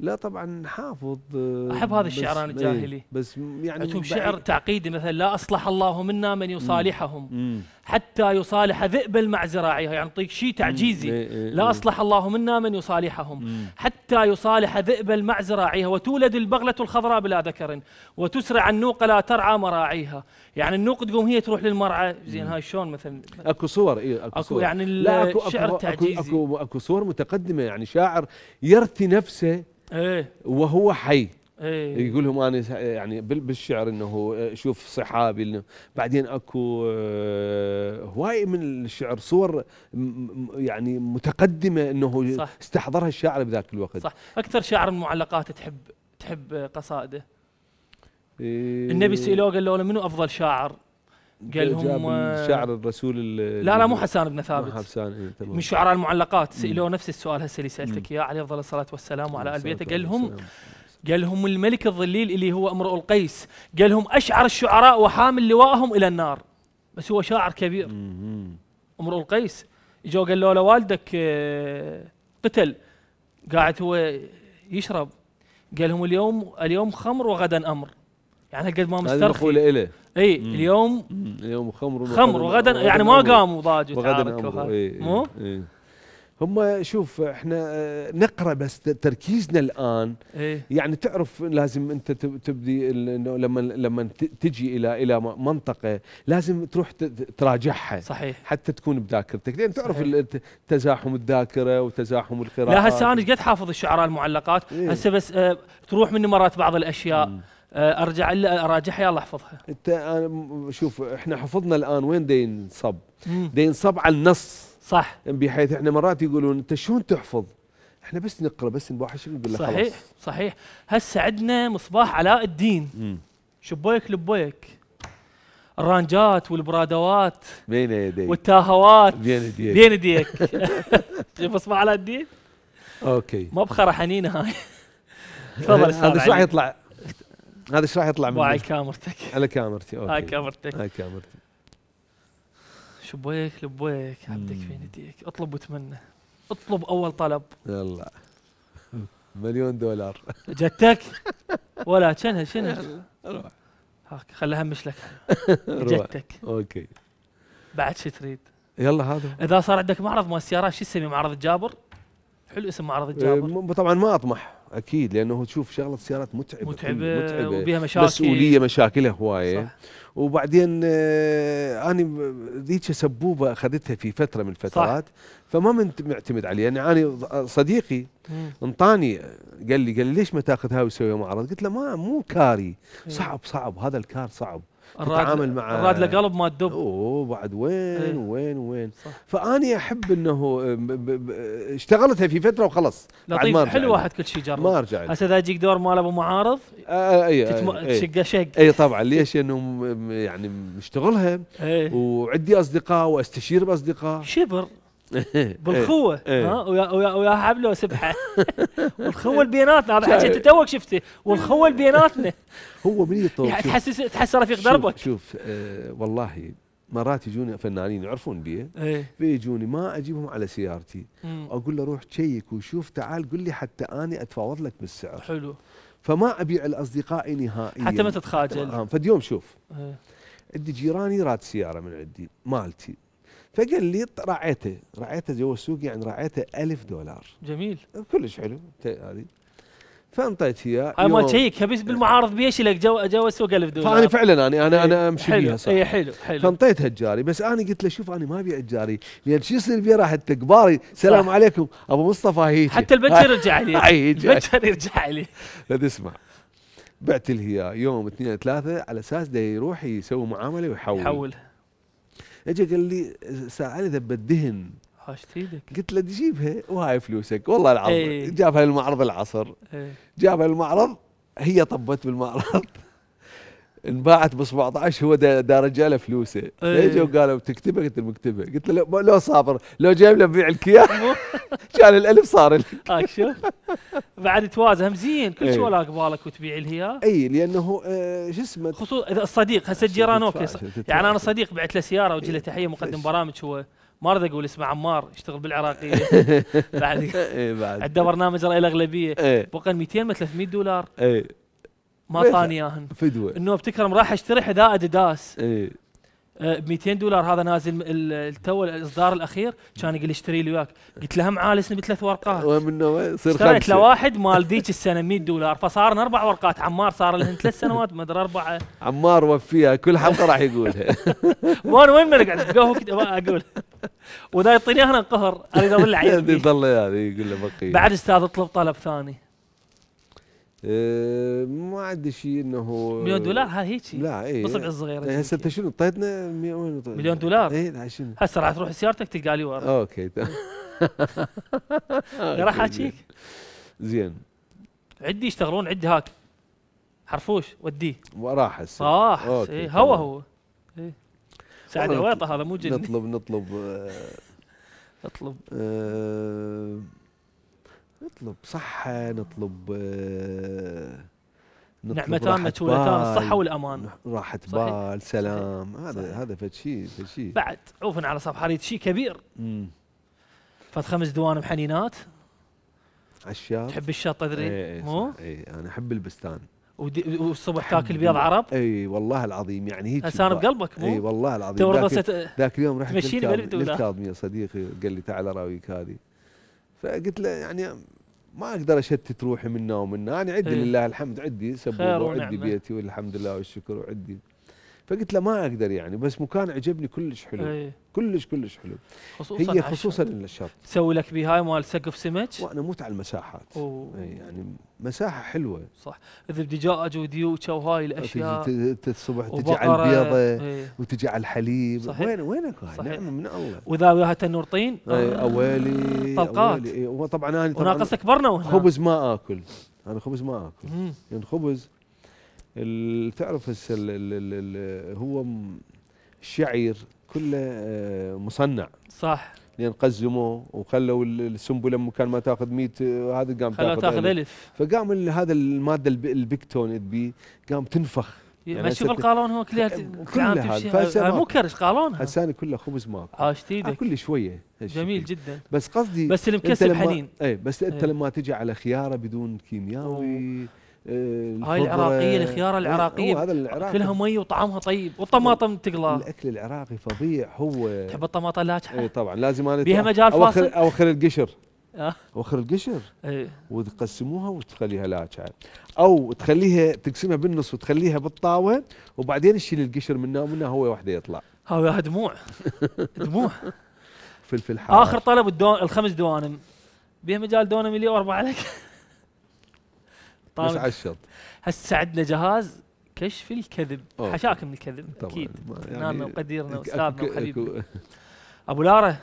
لا طبعا حافظ آه، احب هذا الشعر انا الجاهلي إيه، بس يعني أتوب شعر تعقيدي مثلا لا اصلح الله منا من يصالحهم مم حتى يصالح ذئب المع زراعيها يعني يعطيك شيء تعجيزي إيه، إيه، لا اصلح الله منا من يصالحهم حتى يصالح ذئب المع زراعيها وتولد البغله الخضراء بلا ذكر وتسرع النوق لا ترعى مراعيها يعني النوق تقوم هي تروح للمرعى زين هاي شلون مثلا اكو صور اي اكو, أكو صور يعني لا أكو الشعر التعجيزي أكو, اكو اكو صور متقدمه يعني شاعر يرثي نفسه ايه وهو حي ايه يقول لهم انا يعني بالشعر انه آه، شوف صحابي بعدين اكو آه، هواي من الشعر صور يعني متقدمه انه صح استحضرها الشاعر بذاك الوقت صح اكثر شاعر من تحب تحب قصائده إيه النبي سألوه قال له منو أفضل شاعر؟ قال لهم آه، شاعر الرسول لا لا مو حسان بن ثابت حسان إيه من شعراء المعلقات سألوه نفس السؤال هسه اللي سألتك إياه عليه أفضل الصلاة والسلام وعلى آل بيته قال لهم قال لهم الملك الظليل اللي هو امرؤ القيس قال لهم أشعر الشعراء وحامل لواءهم إلى النار بس هو شاعر كبير امرؤ القيس جو قال له لوالدك آه، قتل قاعد هو يشرب قال لهم اليوم اليوم خمر وغدا امر يعني قد ما مسترخي هذه إله اي اليوم مم. اليوم خمر خمر وغدا يعني ما قاموا ضاج وغدا إيه مو؟ إيه. هم شوف احنا آه، نقرا بس تركيزنا الان إيه؟ يعني تعرف لازم انت تبدي انه لما لما تجي الى الى منطقه لازم تروح تراجعها صحيح حتى تكون بذاكرتك لان تعرف تزاحم الذاكره وتزاحم القراءه لا هسه انا قد حافظ الشعراء المعلقات إيه؟ هسه بس اه تروح مني مرات بعض الاشياء مم. آه، ارجع اراجعها الله احفظها انت انا شوف احنا حفظنا الان وين دا ينصب دا ينصب على النص صح بحيث احنا مرات يقولون انت شلون تحفظ احنا بس نقرا بس شيء نقول لك صحيح خلاص. صحيح هسه عندنا مصباح علاء الدين شبويك لبويك الرانجات والبرادوات بين يديك والتاهوات بين يديك بين يديك (laughs) شوف مصباح علاء الدين اوكي مبخره حنينه هاي (laughs) تفضل استاذ هذا شو راح يطلع هذا ايش راح يطلع من على كاميرتك على كاميرتي اوكي هاي كاميرتك هاي كاميرتي شبيك لبيك عبدك فين يديك اطلب وتمنى اطلب اول طلب يلا مليون دولار جتك ولا شنها شنها روح هاك خليها همش لك (laughs) جتك اوكي بعد شو تريد؟ يلا هذا اذا صار عندك معرض مال السيارات شو تسمي معرض الجابر؟ حلو اسم معرض الجابر إيه، طبعا ما اطمح اكيد لانه تشوف شغله السيارات متعبه متعبه, متعبة وبها مشاكل مسؤوليه مشاكلها هوايه صح وبعدين آه انا ذيك سبوبه اخذتها في فتره من الفترات فما منت معتمد عليها يعني انا صديقي انطاني قال لي قال لي ليش ما تاخذها هاي معرض؟ قلت له ما مو كاري إيه. صعب صعب هذا الكار صعب تتعامل مع الراد لقلب ما الدب اوه بعد وين ايه وين وين صح فاني احب انه اشتغلتها في فتره وخلص لطيف ما حلو واحد كل شيء جرب ما ارجع هسه اذا يجيك دور مال ابو معارض آه، آه، اي آه، تتم... اي شق اي طبعا ليش لانه يعني مشتغلها ايه وعندي اصدقاء واستشير باصدقاء شبر (laughs) بالخوه إيه، إيه. ها ويا ويا, ويا حبله سبحه (laughs) والخوه بيناتنا هذا انت توك شفته والخوه بيناتنا (laughs) هو من يطول يعني تحسس تحس رفيق دربك شوف, شوف آه والله مرات يجوني فنانين يعرفون بيه بيجوني فيجوني ما اجيبهم على سيارتي واقول اقول له روح تشيك وشوف تعال قل لي حتى اني اتفاوض لك بالسعر حلو فما ابيع لاصدقائي نهائيا حتى ما تتخاجل فديوم شوف إيه. عندي جيراني راد سياره من عندي مالتي فقال لي رعيته رعيته جوا السوق يعني رعيته ألف دولار جميل كلش حلو هذه فانطيت اياه انا ما تشيك بس بالمعارض لك جو جو السوق 1000 دولار فانا فعلا انا انا انا امشي حلو بيها صح اي حلو حلو فانطيتها الجاري بس انا قلت له شوف انا ما ابيع الجاري لان شو يصير بيه راح التكباري السلام عليكم ابو مصطفى هيك حتى البنشر يرجع لي (laughs) البنشر يرجع لي لا تسمع بعت لي اياه يوم اثنين ثلاثه على اساس ده يروح يسوي معامله ويحول يحول اجى قال لي ساعه علي بدهن قلت له جيبها وهاي فلوسك والله العظيم ايه. جابها للمعرض العصر ايه. جابها للمعرض هي طبت بالمعرض (laughs) انباعت ب 17 هو دا رجع له فلوسه ايه جو قالوا تكتبه قلت له مكتبه قلت له لو صابر لو جايب له بيع لك اياه كان الالف صار لك (laughs) آه شوف بعد توازن زين كل إيه. شيء ولا قبالك وتبيع الهيا اي لانه آه، شو اسمه خصوصا اذا الصديق هسه الجيران اوكي يعني انا صديق بعت له سياره وجي له تحيه مقدم برامج هو ما ارد اقول اسمه عمار يشتغل بالعراقيه (laughs) بعد بعد عنده برنامج راي الاغلبيه بقى 200 300 دولار ما طاني اياهن فدوه انه بتكرم راح اشتري حذاء اديداس اي ب 200 دولار هذا نازل التو الاصدار الاخير كان يقول اشتري لي وياك قلت له هم عالسني بثلاث ورقات وهم انه يصير اشتريت له واحد مال ذيك السنه 100 دولار فصارن اربع ورقات عمار صار لهن ثلاث سنوات ما ادري اربعه عمار وفيها كل حلقه راح يقولها (laughs) وين وين ما اقعد قهوه اقول واذا يعطيني انا قهر اريد اظل (laughs) عيني يضل يعني يقول له بقيه بعد استاذ اطلب طلب ثاني آه، ما عندي شيء انه مليون دولار ها هيك لا اي بصبع صغيره إيه، هسه انت شنو طيتنا مليون دولار اي شنو هسه راح تروح سيارتك تلقى لي ورا اوكي (laughs) راح احكيك زين عندي يشتغلون عندي هاك حرفوش وديه راح هسه راح إيه هو هو إيه. سعد ويطه هذا مو جن نطلب نطلب آه، نطلب آه، نطلب صحة نطلب آه، نعمتان تامة الصحة والأمان راحة بال سلام هذا هذا فد شيء فد شيء بعد عوفنا على صفحة شيء كبير فد خمس دوانم حنينات عالشاط تحب الشط تدري إيه، إيه، مو؟ اي انا احب البستان والصبح تاكل بيض عرب اي والله العظيم يعني هيك انسان بقلبك مو اي والله العظيم ذاك, اليوم رحت تمشيني بالكاظميه صديقي قال لي تعال اراويك هذه فقلت له يعني ما اقدر اشتت روحي منه ومنه انا عندي إيه. لله الحمد عندي سبوبه وعندي بيتي والحمد لله والشكر وعدي فقلت له ما اقدر يعني بس مكان عجبني كلش حلو أي. كلش كلش حلو خصوصا هي خصوصا للنشاط تسوي لك بهاي مال سقف سمك وانا موت على المساحات أي يعني مساحه حلوه صح اذا الدجاج وديوكه وهاي الاشياء تجي الصبح تجي على البيضه أي. وتجي على الحليب صحيح. وين وينك هاي نعم، من الله واذا وياها تنور طين اويلي طلقات وطبعا انا وناقصك برنا وهنا خبز ما اكل انا خبز ما اكل يعني خبز تعرف هو الشعير كله آه، مصنع صح لان قزموه وخلوا السنبله مكان ما تاخذ 100 هذا قام تاخذ تاخذ الف فقام هذا الماده البكتون بي قام تنفخ يعني ما تشوف القالون هو كلها كلها آه، مو كرش قالون هسه انا كله خبز ماكو عاشت آه، ايدك كل شويه جميل جدا بس قصدي بس المكسب حنين اي بس انت إيه. لما تجي على خياره بدون كيمياوي آه، هاي العراقيه الخيار العراقيه هذا العراقي كلها مي وطعمها طيب والطماطم تقلى الاكل العراقي فظيع هو تحب الطماطم لا اي طبعا لازم انا بيها مجال فاصل اوخر القشر آه. اوخر القشر إيه. وتقسموها وتخليها لاجعه او تخليها تقسمها بالنص وتخليها بالطاوه وبعدين تشيل القشر منها ومنها هو وحده يطلع هاي دموع (laughs) دموع فلفل حار اخر طلب الدو... الخمس دوانم بيها مجال دوانم اللي اربع لك طالب بس عشط هسه عندنا جهاز كشف الكذب أوه. حشاك من الكذب طبعًا. اكيد يعني وقديرنا واستاذنا وحبيبنا ابو لاره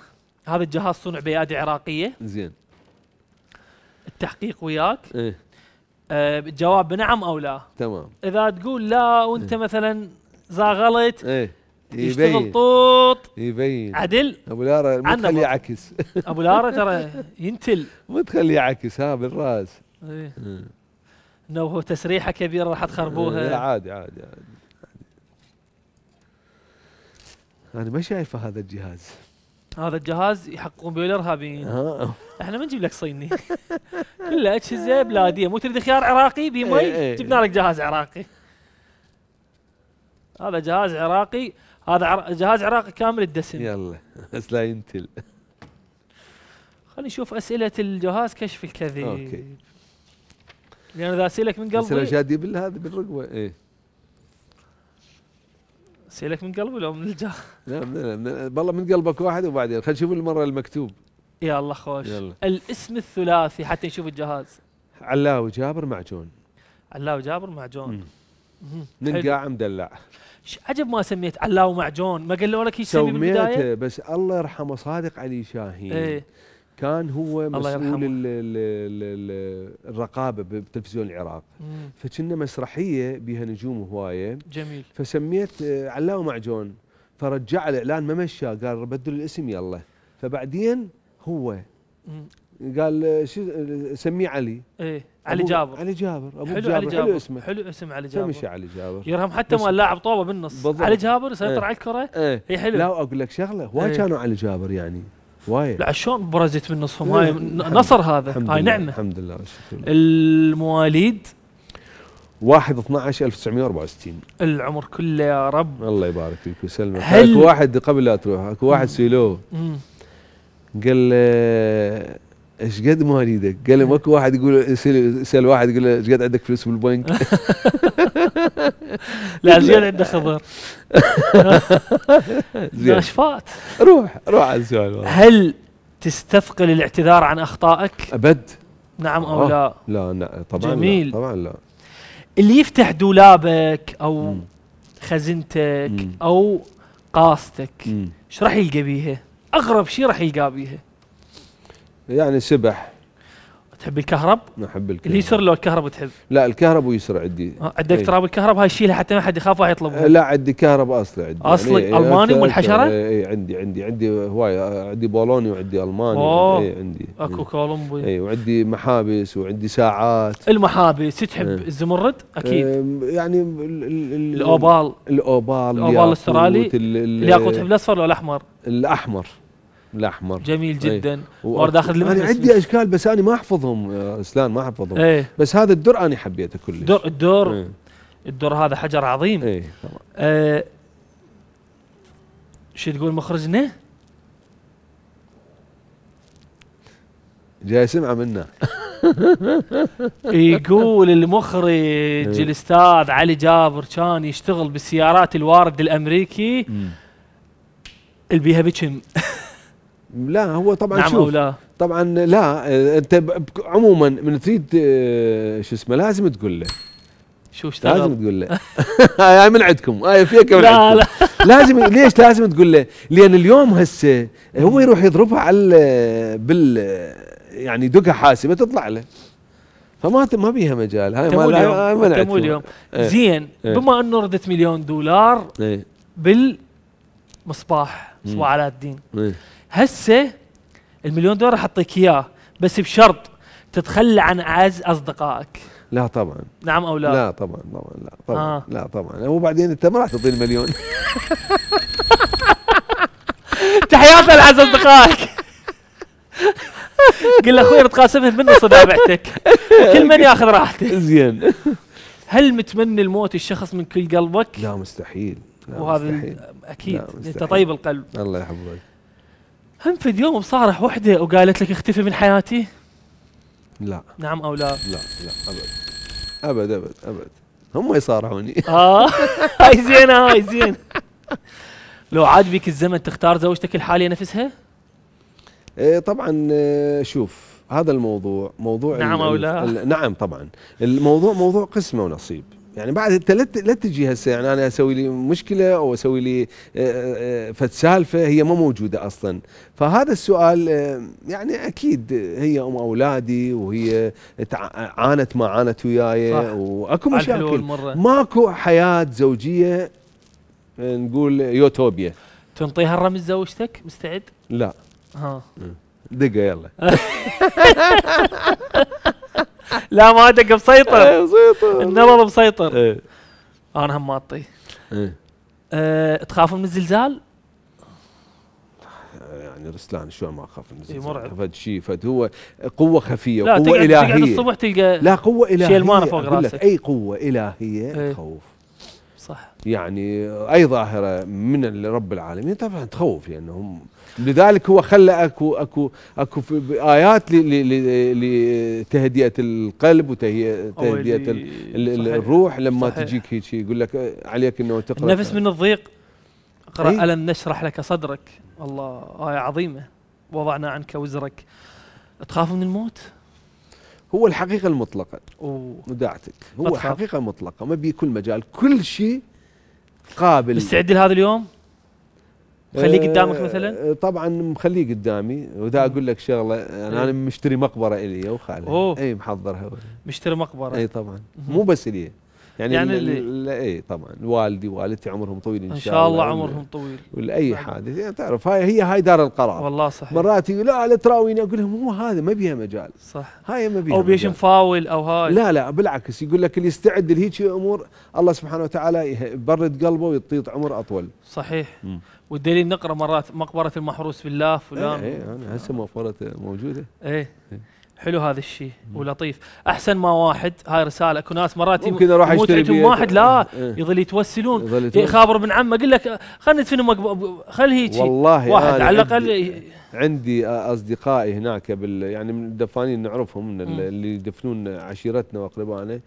هذا الجهاز صنع بايادي عراقيه زين التحقيق وياك ايه آه الجواب بنعم او لا تمام اذا تقول لا وانت إيه؟ مثلا زاغلت ايه يشتغل طوط يبين عدل ابو لارا ما تخليه عكس ابو لارا ترى ينتل (laughs) ما تخليه عكس ها بالراس ايه, إيه. انه تسريحه كبيره راح تخربوها لا إيه، عادي عادي عادي انا ما شايفه هذا الجهاز هذا الجهاز يحققون به الارهابيين آه. احنا ما نجيب لك صيني كله اجهزه بلاديه مو تريد خيار عراقي بي مي إيه، إيه. جبنا لك جهاز عراقي هذا جهاز عراقي هذا عر... جهاز عراقي كامل الدسم يلا بس لا ينتل خلينا نشوف اسئله الجهاز كشف الكذب اوكي لان اذا اسالك من قلبي اسئله شادي بالله هذه بالرقبه ايه اسالك من قلبي لو من الجاه لا والله من قلبك واحد وبعدين خلينا نشوف المره المكتوب يا الله خوش يلا. الاسم الثلاثي حتى نشوف الجهاز علاوي جابر معجون علاوي جابر معجون من قاع مدلع عجب ما سميت علاوي معجون ما قالوا لك ايش سميت بس الله يرحمه صادق علي شاهين ايه كان هو مسؤول ال ال ال الرقابه بتلفزيون العراق فكنا مسرحيه بها نجوم هوايه جميل فسميت آه، علاوه معجون فرجع الاعلان ما مشى قال بدل الاسم يلا فبعدين هو قال آه، شو آه، سميه علي ايه علي جابر علي جابر ابو حلو جابر علي جابر حلو اسمه حلو اسم علي جابر فمشي علي جابر يرهم حتى مال لاعب طوبه بالنص بالضبط. علي جابر يسيطر ايه على الكره ايه هي إيه، حلو لا اقول لك شغله هواي ايه كانوا علي جابر يعني وايد لا شلون برزت من نصهم إيه. هاي نصر هذا هاي نعمه الحمد لله المواليد 1 12 1964 العمر كله يا رب الله يبارك فيك ويسلمك هل... اكو واحد قبل لا تروح اكو واحد سيلو قال آه، ايش ما مواليدك؟ قال له ماكو واحد يقول سال واحد يقول له ايش قد عندك فلوس بالبنك؟ (laughs) لا اشقد عنده خبر (laughs) ناشفات روح روح على السؤال هل تستثقل الاعتذار عن اخطائك؟ ابد نعم او آه. لا؟ لا لا طبعا جميل طبعا لا اللي يفتح دولابك او خزنتك او قاستك ايش راح يلقى بيها؟ اغرب شيء راح يلقى بيها يعني سبح تحب الكهرب؟ احب الكهرب اليسر لو الكهرب تحب؟ لا الكهرب ويسر عندي آه، عندك إيه. تراب الكهرب هاي شيلها حتى ما حد يخاف واحد يطلب لا عندي كهرب اصلي عندي يعني اصلي يعني الماني مو الحشره؟ اي إيه، عندي عندي عندي هواي عندي بولوني وعندي الماني اي عندي اكو كولومبي اي وعندي محابس وعندي ساعات المحابس تحب ايه الزمرد؟ اكيد يعني الاوبال الاوبال الاوبال الاسترالي الياقوت تحب الاصفر ولا الاحمر؟ الاحمر الاحمر جميل جدا وارد اخذ انا عندي اشكال بس انا ما احفظهم اسلان ما احفظهم ايه. بس هذا الدر انا حبيته كلش الدور الدور ايه. الدور هذا حجر عظيم اي طبعا اه شو تقول مخرجنا؟ جاي سمعه منا (laughs) يقول المخرج إيه. الاستاذ علي جابر كان يشتغل بالسيارات الوارد الامريكي البيها بكم (laughs) لا هو طبعا نعم شوف أو لا طبعا لا انت عموما من تريد آه، شو اسمه لازم تقول له شو اشتغل لازم تقول له (laughs) هاي من عندكم هاي فيك من لا لا (laughs) لازم ليش لازم تقول له لان اليوم هسه هو يروح يضربها على بال يعني دقه حاسبه تطلع له فما ما بيها مجال هاي ما اليوم اليوم إيه. زين إيه. بما انه ردت مليون دولار إيه. بالمصباح مصباح علاء الدين ايه هسه المليون دولار حطيك اياه بس بشرط تتخلى عن اعز اصدقائك لا طبعا نعم او لا لا طبعا طبعا لا طبعا آه. لا طبعا وبعدين انت ما راح تعطي المليون (laughs) تحياتنا لاعز اصدقائك قل له اخوي تقاسمهم منه صدابعتك كل من ياخذ راحته زين هل متمني الموت الشخص من كل قلبك؟ لا مستحيل لا وهذا مستحيل. اكيد لا مستحيل. انت طيب القلب الله يحفظك هم في يوم بصارح وحده وقالت لك اختفي من حياتي؟ لا نعم او لا؟ لا لا ابد ابد ابد ابد هم يصارحوني (laughs) اه هاي زينه آه، هاي زين لو عاد بك الزمن تختار زوجتك الحاليه نفسها؟ ايه طبعا إيه، شوف هذا الموضوع موضوع نعم او لا؟ نعم طبعا الموضوع موضوع قسمه ونصيب يعني بعد انت لا تجي هسه يعني انا اسوي لي مشكله او اسوي لي آه، آه، آه، فد سالفه هي ما موجوده اصلا فهذا السؤال يعني اكيد هي ام اولادي وهي عانت ما عانت وياي واكو مشاكل ماكو حياه زوجيه نقول يوتوبيا تنطيها الرمز زوجتك مستعد؟ لا ها دقه يلا (laughs) لا ما دق مسيطر مسيطر النبض مسيطر انا هم ماطي إيه. أه تخاف من الزلزال؟ يعني رسلان شلون ما اخاف من إيه، الزلزال مرعب فد شيء فد هو قوه خفيه لا قوه تقعد الهيه تقعد الصبح تلقى لا قوه الهيه شيل مانه فوق راسك اي قوه الهيه ايه تخوف صح يعني اي ظاهره من رب العالمين طبعا تخوف لانهم لذلك هو خلى اكو اكو اكو ايات لتهدئه القلب وتهدئه الروح لما صحيح. تجيك هيك يقول لك عليك انه تقرا النفس من الضيق اقرا أيه؟ الم نشرح لك صدرك الله ايه عظيمه وضعنا عنك وزرك تخاف من الموت هو الحقيقه المطلقه وداعتك هو حقيقه مطلقه ما بيه كل مجال كل شيء قابل مستعد لهذا اليوم خليه آه، قدامك مثلا؟ آه، طبعا مخليه قدامي وذا اقول لك شغله انا, انا إيه. مشتري مقبره الي وخالي اي محضرها مشتري مقبره اي طبعا مو بس الي يعني, يعني اللي اي طبعا والدي والدتي عمرهم طويل ان, شاء الله إن شاء الله, عمرهم طويل ولاي حادث يعني تعرف هاي هي هاي دار القرار والله صحيح مرات لا لا تراويني اقول لهم هو هذا ما بيها مجال صح هاي ما بيها او بيش مفاول او هاي لا لا بالعكس يقول لك اللي يستعد لهيك امور الله سبحانه وتعالى يبرد قلبه ويطيط عمر اطول صحيح مم. والدليل نقرا مرات مقبره المحروس بالله إيه، فلان اي انا هسه مقبره موجوده اي إيه. حلو هذا الشيء ولطيف احسن ما واحد هاي رساله اكو ناس مرات ممكن اروح اشتري واحد لا إيه. يظل يتوسلون يخابر ابن عمه اقول لك خلنا ندفن خل هيك والله واحد على الاقل عندي اصدقائي هناك بال يعني من الدفانين نعرفهم من اللي يدفنون عشيرتنا واقربائنا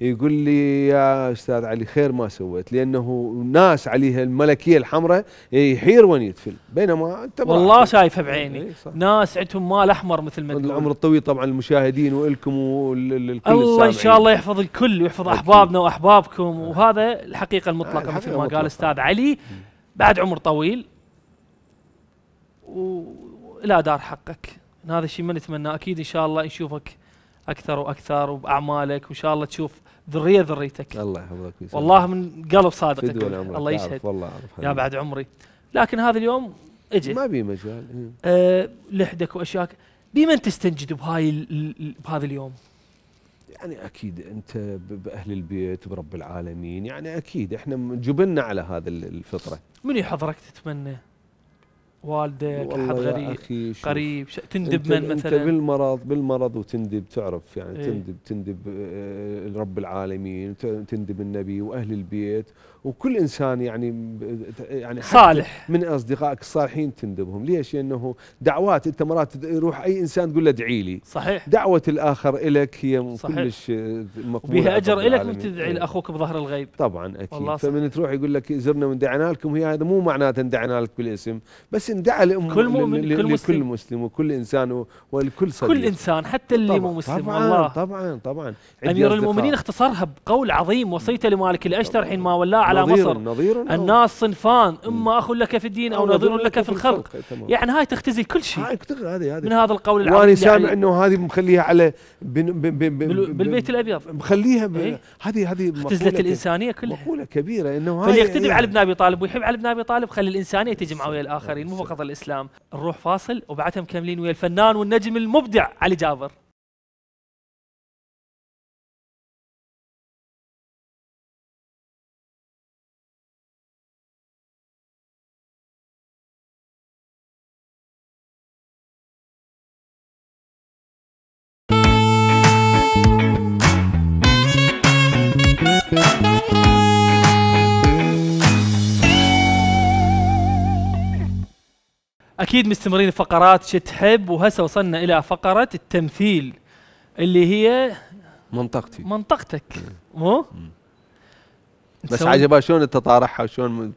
يقول لي يا استاذ علي خير ما سويت لانه ناس عليها الملكيه الحمراء إيه، يحير وين يدفل بينما انت والله شايفه بعيني إيه ناس عندهم مال احمر مثل ما العمر الطويل طبعا المشاهدين والكم والكل الله ان شاء الله يحفظ الكل ويحفظ أكيد. احبابنا واحبابكم آه. وهذا الحقيقه المطلقه آه مثل ما قال استاذ علي بعد عمر طويل والى دار حقك هذا الشيء ما نتمناه اكيد ان شاء الله نشوفك اكثر واكثر وباعمالك وان شاء الله تشوف ذريه ذريتك الله يحفظك والله من قلب صادق الله يشهد والله يا بعد عمري لكن هذا اليوم اجي ما بي مجال إيه. أه لحدك واشياك بمن تستنجد بهاي بهذا اليوم؟ يعني اكيد انت باهل البيت برب العالمين يعني اكيد احنا جبلنا على هذا الفطره من يحضرك تتمنى؟ والدك احد غريب قريب تندب من مثلا انت بالمرض بالمرض وتندب تعرف يعني ايه تندب تندب آه، رب العالمين تندب النبي واهل البيت وكل انسان يعني يعني صالح من اصدقائك الصالحين تندبهم ليش لانه دعوات انت مرات يروح اي انسان تقول له ادعي لي صحيح دعوه الاخر لك هي صحيح كلش مقبوله بها اجر لك من تدعي إيه. لاخوك بظهر الغيب طبعا اكيد فمن تروح يقول لك زرنا وندعنا لكم هي هذا مو معناته ندعنا لك بالاسم بس الحسن دعا لأم كل مؤمن لكل مسلم, مسلم وكل إنسان ولكل صديق كل إنسان حتى اللي مو مسلم طبعًا الله طبعا طبعا أمير المؤمنين اختصرها بقول عظيم وصيته لمالك الأشتر حين ما ولاه على نظير مصر نظير الناس صنفان إما أخ لك في الدين أو, نظير لك في الخلق يعني هاي تختزل كل شيء من هذا القول العظيم وأنا سامع يعني أنه هذه مخليها على بالبيت الأبيض مخليها إيه؟ هذه هذه اختزلت الإنسانية كلها مقولة كبيرة أنه هاي فاللي يقتدي على يعني ابن أبي طالب ويحب على ابن أبي طالب خلي الإنسانية تجمع ويا الآخرين مو فقط الاسلام نروح فاصل وبعدها مكملين ويا الفنان والنجم المبدع علي جابر اكيد مستمرين فقرات شو تحب وهسه وصلنا الى فقره التمثيل اللي هي منطقتي منطقتك مو بس عجبها شلون انت طارحها وشلون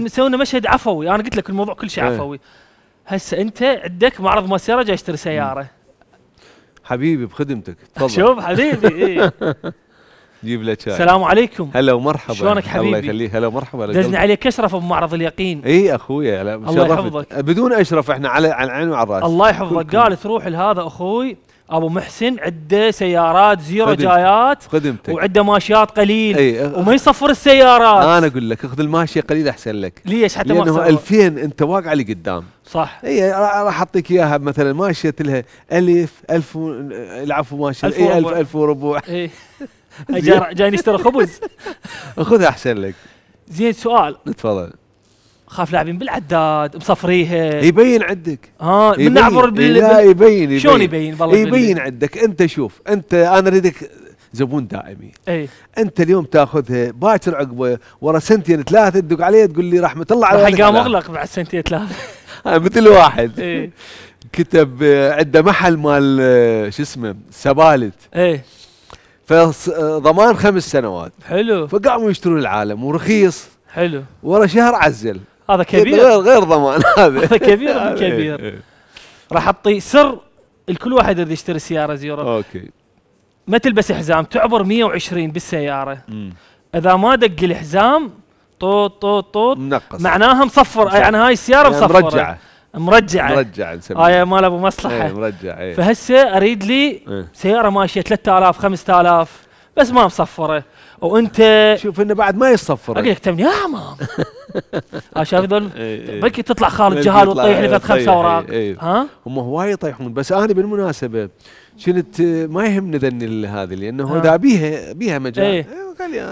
مسوينا مشهد عفوي انا قلت لك الموضوع كل شيء إيه. عفوي هسه انت عندك معرض مسيره جاي اشتري سياره حبيبي بخدمتك تفضل شوف حبيبي إيه. (laughs) جيب له شاي السلام عليكم هلا ومرحبا شلونك حبيبي الله يخليك هلا ومرحبا دزنا عليك اشرف ابو معرض اليقين اي اخويا هلا الله يحفظك بدون اشرف احنا على على العين وعلى الراس الله يحفظك قال تروح لهذا اخوي ابو محسن عنده سيارات زيرو خدمت جايات خدمتك وعنده ماشيات قليل اي وما يصفر السيارات انا اقول لك خذ الماشيه قليل احسن لك ليش حتى ما لانه 2000 انت واقع لي قدام صح اي راح اعطيك اياها مثلا ماشيه لها الف الف العفو ماشيه الف الف وربع اي (laughs) جاي نشتري خبز (laughs) خذ احسن لك زين سؤال تفضل خاف لاعبين بالعداد مصفريها يبين عندك ها من نعبر بال لا يبين, يبين شلون يبين والله يبين عندك انت شوف انت انا اريدك زبون دائمي اي انت اليوم تاخذها باكر عقبه ورا سنتين ثلاثه تدق عليه تقول لي رحمه الله على حقها مغلق بعد سنتين ثلاثه (laughs) آه، مثل واحد إيه. كتب آه، عنده محل مال آه، شو اسمه سبالت ايه فضمان آه، خمس سنوات حلو فقاموا يشترون العالم ورخيص حلو ورا شهر عزل هذا كبير غير غير ضمان هذا هذا كبير من (laughs) إيه، كبير إيه. راح اعطي سر الكل واحد يريد يشتري سياره زيرو اوكي ما تلبس حزام تعبر 120 بالسياره مم. اذا ما دق الحزام طوط طوط طوط منقص معناها مصفر يعني هاي السياره يعني مصفره مرجعه مرجعه مرجعه نسميها آية مال ابو مصلحه ايه مرجعه ايه فهسه اريد لي ايه سياره ماشيه 3000 5000 بس ما مصفره وانت شوف انه بعد ما يصفر اقول لك تمني يا حمام شايف هذول إيه، إيه. بلكي تطلع خارج جهال وتطيح لي خمسه اوراق إيه، ها هم هواي يطيحون بس انا بالمناسبه كنت آه، ما يهمني ذني هذه لانه اذا بيها بيها مجال ايه.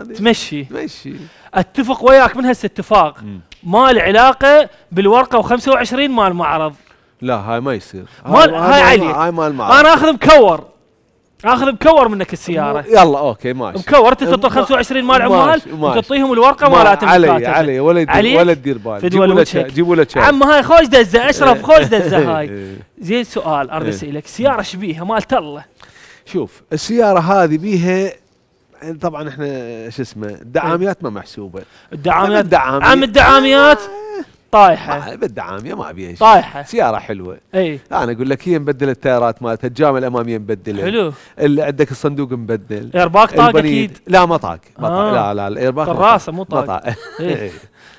تمشي تمشي اتفق وياك من هسه اتفاق ما له علاقه بالورقه و25 مال معرض لا هاي ما يصير مال هاي علي هاي مال معرض انا اخذ مكور اخذ مكور منك السياره يلا اوكي ماشي مكور انت تطلع 25 مال عمال وتعطيهم الورقه مالاتهم علي علي ولا يدير ولا تدير بالك جيبوا له شيء جيبوا له شاي عم هاي خوش دزه اشرف (laughs) إيه. خوش دزه هاي (laughs) إيه. زين سؤال اريد اسالك إيه. سياره شبيهه مالت الله شوف السياره هذه بيها طبعا احنا شو اسمه الدعاميات ما محسوبه الدعاميات الدعامية عم الدعاميات إيه. طايحه بالدعاميه ما بيها شيء طايحه سياره حلوه اي انا اقول لك هي مبدله التيارات مالتها الجامع الاماميه مبدله حلو اللي عندك الصندوق مبدل ايرباك طاق اكيد لا ما طاق ما طاق آه. لا لا الايرباك الراسه مو طاق طاق (laughs)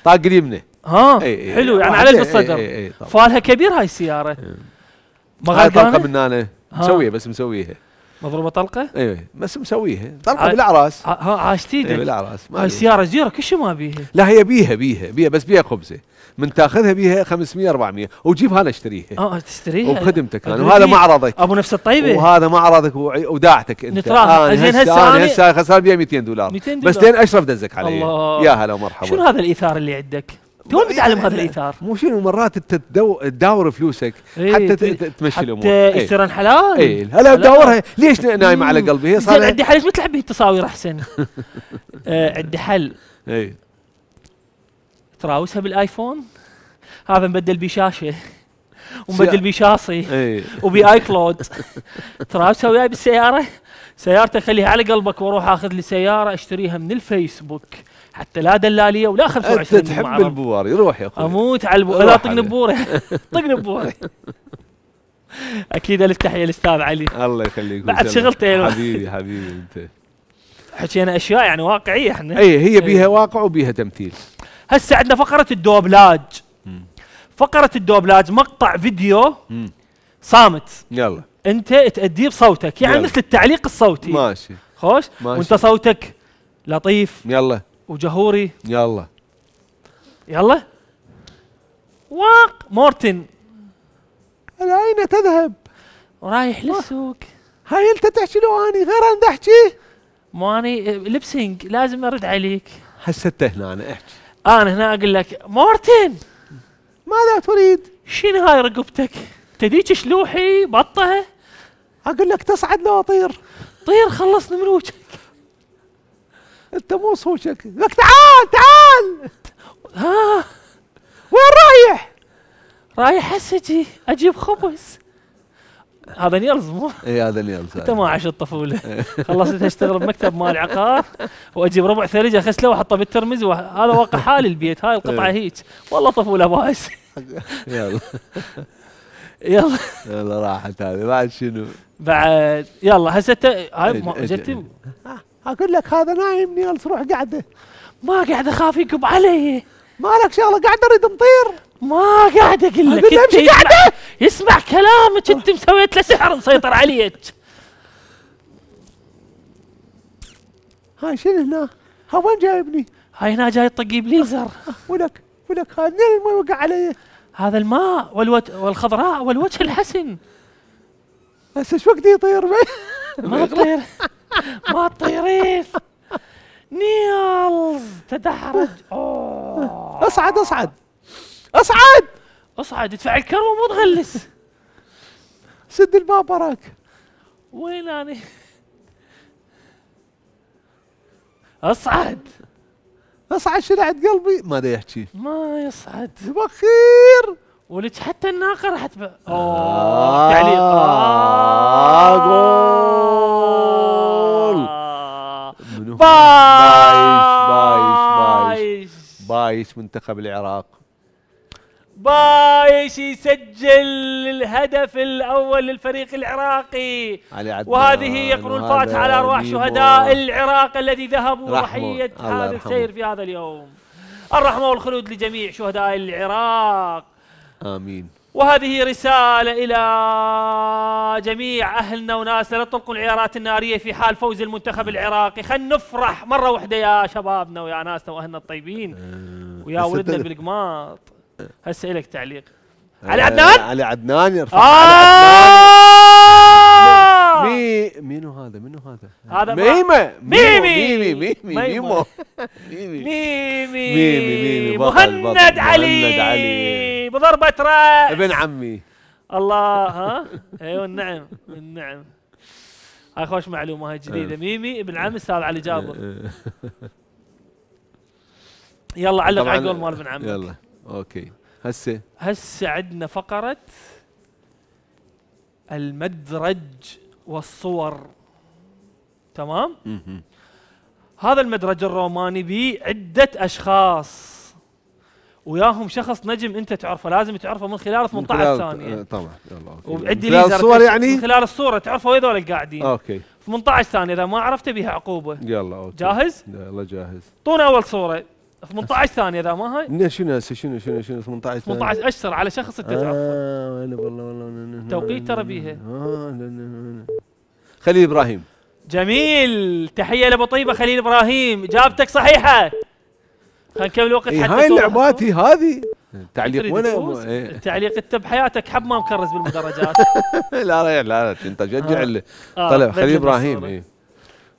طاق اليمنى ها حلو يعني آه، على بالصدر فالها كبير هاي السياره غير طاقه من انا مسويها بس مسويها مضروبه طلقه؟ ايه بس مسويها طلقه ع... بالاعراس ها عاشتيدك اي بالاعراس هاي السياره زيرة كل شيء ما بيها لا هي بيها بيها بيها بس بيها خبزه من تاخذها بيها 500 400 وجيبها انا اشتريها اه تشتريها وخدمتك انا وهذا معرضك ابو نفس الطيبه وهذا معرضك وداعتك انت آه، زين هسه انا هسه خسران بيها 200 دولار 200 دولار بس لين اشرف دزك علي يا هلا ومرحبا شنو هذا الايثار اللي عندك؟ تو متعلم هذا الايثار مو شنو مرات انت تداور فلوسك ايه حتى إيه. تمشي الامور حتى إيه. يصير ايه حلال اي هلا تدورها ليش نايمه على قلبي هي صار عندي حل ليش ما تلعب به التصاوير احسن؟ (laughs) آه عندي حل اي تراوسها بالايفون هذا مبدل بشاشه ومبدل بشاصي وبي وباي كلود تراوسها وياي بالسياره سيارته خليها على قلبك واروح اخذ لي سياره اشتريها من الفيسبوك حتى لا دلاليه ولا 25 انت تحب البواري روح يا اخوي اموت على البواري لا طقني ببوري (laughs) طقني ببوري اكيد الف تحيه للاستاذ علي الله يخليك بعد شغلتين حبيبي حبيبي انت حكينا اشياء يعني واقعيه احنا اي هي إيه. بيها واقع وبيها تمثيل هسه عندنا فقره الدوبلاج فقره الدوبلاج مقطع فيديو صامت يلا انت تاديه بصوتك يعني مثل التعليق الصوتي ماشي خوش ماشي. وانت صوتك لطيف يلا وجهوري يلا يلا واق مورتن العين تذهب ورايح للسوق آه. هاي انت تحكي لو اني غير انا احكي مو اني لبسينج آه، لازم ارد عليك هسه انت هنا انا احكي انا هنا اقول لك مورتن ماذا تريد؟ شنو هاي رقبتك؟ تديك شلوحي بطه؟ اقول لك تصعد لو اطير طير خلصني من وجهك انت مو صوتك لك تعال تعال ها وين رايح؟ رايح هسه اجيب خبز هذا نيلز مو؟ اي هذا نيلز انت ما عاش الطفوله خلصت اشتغل بمكتب مال عقار واجيب ربع ثلج اغسله واحطه بالترمز هذا واقع (laughs) حالي البيت هاي القطعه هيك والله طفوله بائس (laughs) يلا يلا يلا راحت هذه بعد شنو؟ بعد يلا هسه هاي جتي اقول لك هذا نايمني روح قعده ما قاعد اخاف يقب علي مالك شغله قاعد اريد مطير ما قاعد اقول لك انت قاعده يسمع كلامك انت مسويت له سحر مسيطر عليك هاي شنو هنا؟ ها وين جايبني؟ هاي هنا جاي طقي ليزر ولك ولك هذا الماء وقع علي هذا الماء والوت والخضراء والوجه الحسن بس ايش وقت يطير ما (laughs) يطير ما تطيرين نيلز تدحرج أوه. اصعد اصعد اصعد اصعد ادفع الكرم مو تغلس سد الباب وراك وين انا اصعد اصعد شلعت قلبي ما ادري احكي ما يصعد بخير ولك حتى الناقه راح تبع اوه تعليق آه. يعني- آه. آه. آه. بايش بايش بايش بايش منتخب العراق بايش يسجل الهدف الاول للفريق العراقي علي وهذه يقرون الفاتحه على ارواح شهداء العراق الذي ذهبوا ضحيه هذا السير في هذا اليوم الرحمه والخلود لجميع شهداء العراق امين وهذه رسالة إلى جميع أهلنا وناسنا لا تطلقوا العيارات النارية في حال فوز المنتخب العراقي خلينا نفرح مرة واحدة يا شبابنا ويا ناسنا وأهلنا الطيبين آه، ويا ولدنا بالقماط هسه لك تعليق آه، علي عدنان علي عدنان يرفع آه علي عدنان مي آه. مينو هذا مينو هذا هذا ميمة (laughs) ميمي ميمي ميمي ميمي ميمي ميمي مهند علي بضربة راس ابن عمي الله ها (laughs) ايوه النعم النعم هاي خوش معلومه هاي جديده آه. ميمي ابن عم استاذ علي جابر آه، (laughs) يلا علق على قول مال ابن عمك يلا اوكي هسه هسه عندنا فقره المدرج والصور تمام هذا المدرج الروماني به عدة أشخاص وياهم شخص نجم انت تعرفه لازم تعرفه من خلال 18 ثانيه آه، طبعا وعدي لي الصور يعني من خلال الصوره تعرفه وين هذول القاعدين اوكي 18 ثانيه اذا ما عرفته بها عقوبه يلا اوكي جاهز؟ يلا جاهز طونا اول صوره 18 ثانيه ذا ما هاي شنو هسه شنو شنو شنو 18 ثانيه 18 اشهر على شخص انت تعرفه اه انا والله والله توقيت ترى بيها آه، خليل ابراهيم جميل تحيه لابو طيبه خليل ابراهيم اجابتك صحيحه خلينا نكمل الوقت إيه حتى هاي لعباتي إيه، هذه تعليق وين التعليق إيه. انت بحياتك حب ما مكرز بالمدرجات (laughs) لا لا لا انت شجع آه. آه. طلع خليل ابراهيم إيه.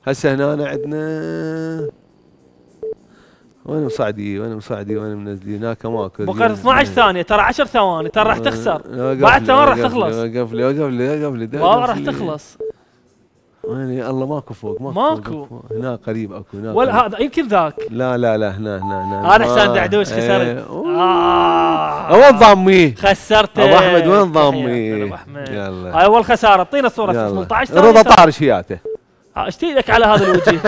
هسه هنا عندنا وين مصعدي وين مصعدي وين منزلي هناك ماكو بقيت 12 ثانيه ترى 10 ثواني ترى راح آه، تخسر بعد ثواني راح تخلص وقف لي وقف لي وقف لي والله راح تخلص وين الله ماكو فوق ماكو ماكو فوق. هنا قريب اكو هنا ولا هذا يمكن ذاك لا لا لا هنا هنا هنا انا حسان آه، دعدوش إيه. خسرت آه. وين ضامي خسرت ابو احمد وين ضامي ابو احمد يلا هاي اول خساره اعطينا الصوره 18 رضا طارش هياته اشتي آه، لك على هذا الوجه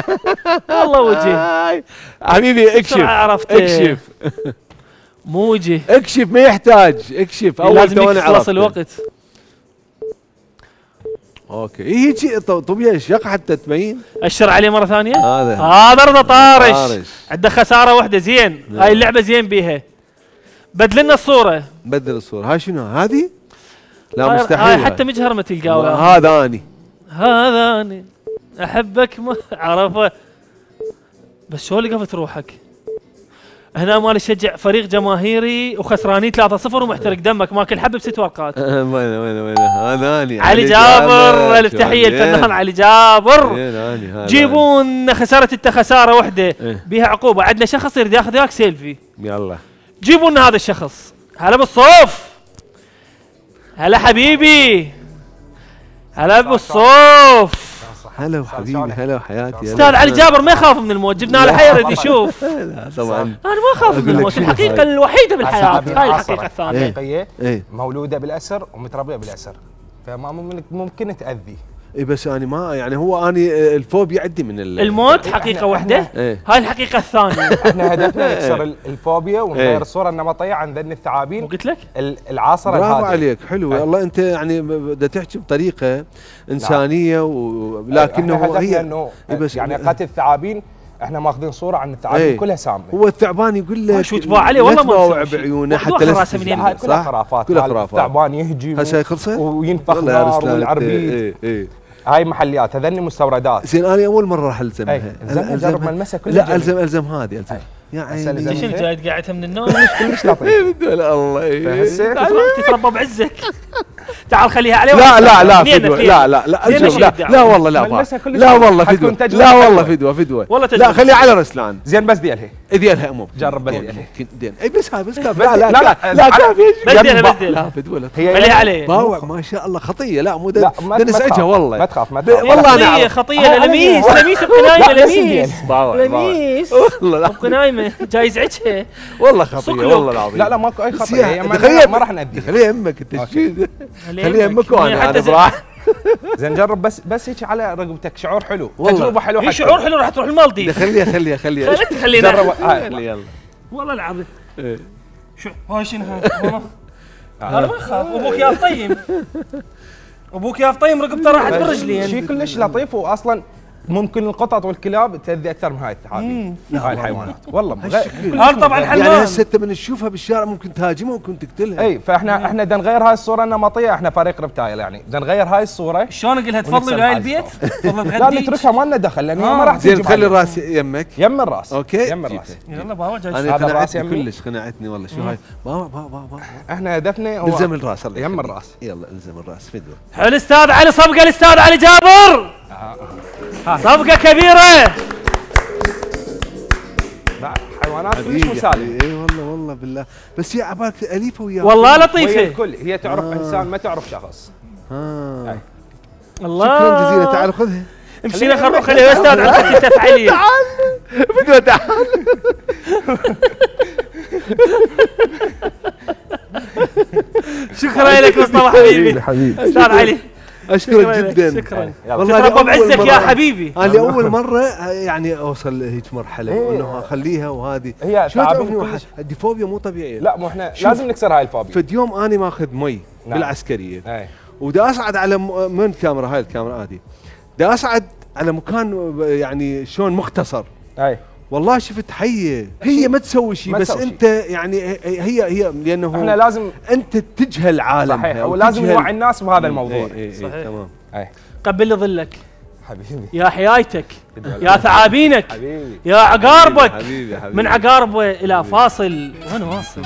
والله وجه حبيبي اكشف عرفت اكشف مو وجه اكشف ما يحتاج اكشف اول ثواني خلص الوقت اوكي إيه، هي شيء طبيعي شق حتى تبين اشر عليه مره ثانيه هذا هذا رضا طارش عنده خساره واحده زين نعم. هاي اللعبه زين بيها بدل لنا الصوره بدل الصوره هاي شنو هذه لا مستحيل هاي حتى مجهر ما تلقاها هذا اني هذا اني احبك ما (laughs) عرفه بس شو اللي قفت روحك هنا مالي شجع فريق جماهيري وخسرانين 3-0 ومحترق دمك ماكل حبه بست ورقات (laughs) وين وين وين هذا علي علي جابر الف تحيه الفنان علي جابر جيبون خساره انت خساره واحده إيه. بها عقوبه عندنا شخص يريد ياخذ وياك سيلفي يلا جيبوا لنا هذا الشخص هلا بالصوف هلا حبيبي هلا بالصوف هلا وحبيبي هلا وحياتي استاذ علي جابر ما يخاف من الموت جبنا له حيره يشوف لا طبعا انا ما اخاف من الموت الحقيقه الوحيده بالحياه هاي الحقيقه الثانيه إيه. إيه. مولوده بالاسر ومتربيه بالاسر فما ممكن تاذي اي بس انا ما يعني هو اني آه، الفوبيا عندي من الموت حقيقه واحده ايه هاي الحقيقه الثانيه (laughs) احنا هدفنا إيه. نكسر الفوبيا إيه. ونغير الصوره النمطيه عن ذن الثعابين قلت لك العاصره برافو عليك حلو إيه. والله انت يعني بدك تحكي بطريقه نعم. انسانيه ولكنه هي انه يعني قتل الثعابين احنا ماخذين صوره عن الثعابين ايه كلها سامه هو الثعبان يقول لك شو تباع عليه والله ما بعيونه حتى لا كلها خرافات كلها خرافات الثعبان يهجم هسه خلصت وينفخ نار والعربيد ايه ايه هاي محليات هذني مستوردات زين انا اول مره راح الزمها إيه، الزم ملمسها كلها لا الزم الزم هذه الزم إيه. يا عيني انت شنو جاي قاعدتها من النوم كلش لطيف الله تتربى بعزك تعال خليها عليه لا لا لا لا لا لا لا لا والله لا لا والله فدوه لا والله فدوى فدوى لا خليها على رسلان زين بس ديالها ديالها امم جرب بس ديالها دين اي بس هاي بس لا لا لا لا كافي بس ديالها بس ديالها لا فدوى لا خليها يعني عليه باوع ما شاء الله خطيه لا مو نسعجها والله ما تخاف ما تخاف والله انا خطيه نعم. لميس لميس ابو نايمه لميس باوع لميس والله ابقى نايمه جاي يزعجها والله خطيه والله العظيم لا لا ماكو اي خطيه هي يعني ما, راح نأذيها خليها يمك انت خليها يمك وانا انا براح زين جرب بس بس هيك على رقبتك شعور حلو تجربه حلوه إيه، حلو شعور حلو راح تروح المالديف خليها خليها خليها خليها جرب آه. يلا والله العظيم إيه. شو هاي شنو هاي (laughs) انا ما اخاف ابوك يا طيب (laughs) ابوك يا طيب رقبته راحت برجلي شيء كلش لطيف واصلا ممكن القطط والكلاب تاذي اكثر من هاي الثعابين هاي نعم. الحيوانات والله غير يعني طبعا حلمان يعني هسه انت من تشوفها بالشارع ممكن تهاجمها ممكن تقتلها اي فاحنا مم. احنا بدنا نغير هاي الصوره النمطيه احنا فريق ريبتايل يعني بدنا نغير هاي الصوره شلون اقول لها تفضلي لهاي البيت؟ (laughs) لا نتركها ما لنا دخل لان ما آه. راح تجي خلي الراس يمك يم الراس اوكي يم الراس يلا باوع جاي انا قنعتني كلش قنعتني والله شو هاي باوع باوع باوع احنا هدفنا هو الزم الراس يم الراس يلا الزم الراس فدوه حلو استاذ علي صبقه الاستاذ علي جابر آه. صفقة كبيرة حيوانات كلش مسالمة اي والله والله بالله بس هي عبالك اليفه وياها والله لطيفه هي الكل هي تعرف آه. انسان ما تعرف شخص آه. الله شكرا جزيلا تعال خذها امشي خلو خليها يا استاذ عندك تفعيليه تعال بدو تعال شكرا لك مصطفى حبيبي حبيبي استاذ علي اشكرك جدا شكرا والله شكرا عزك يا حبيبي انا لاول مره (laughs) يعني اوصل لهيك مرحله إيه. انه اخليها وهذه هي تعبني عندي فوبيا مو طبيعيه لا مو احنا لازم نكسر هاي الفوبيا في يوم انا ماخذ مي نعم. بالعسكريه ودا إيه. ودي اصعد على من الكاميرا هاي الكاميرا هذه دا اصعد على مكان يعني شلون مختصر اي والله شفت حيه هي ما تسوي شيء بس شي. انت يعني هي هي لانه احنا لازم انت تجهل عالم صحيح ولازم نوعي إيه، الناس بهذا إيه، الموضوع ايه ايه ايه صحيح تمام ايه. قبل ظلك حبيبي يا حيايتك يا ثعابينك حبيبي يا عقاربك حبيبي حبيبي من عقاربه الى فاصل وين واصل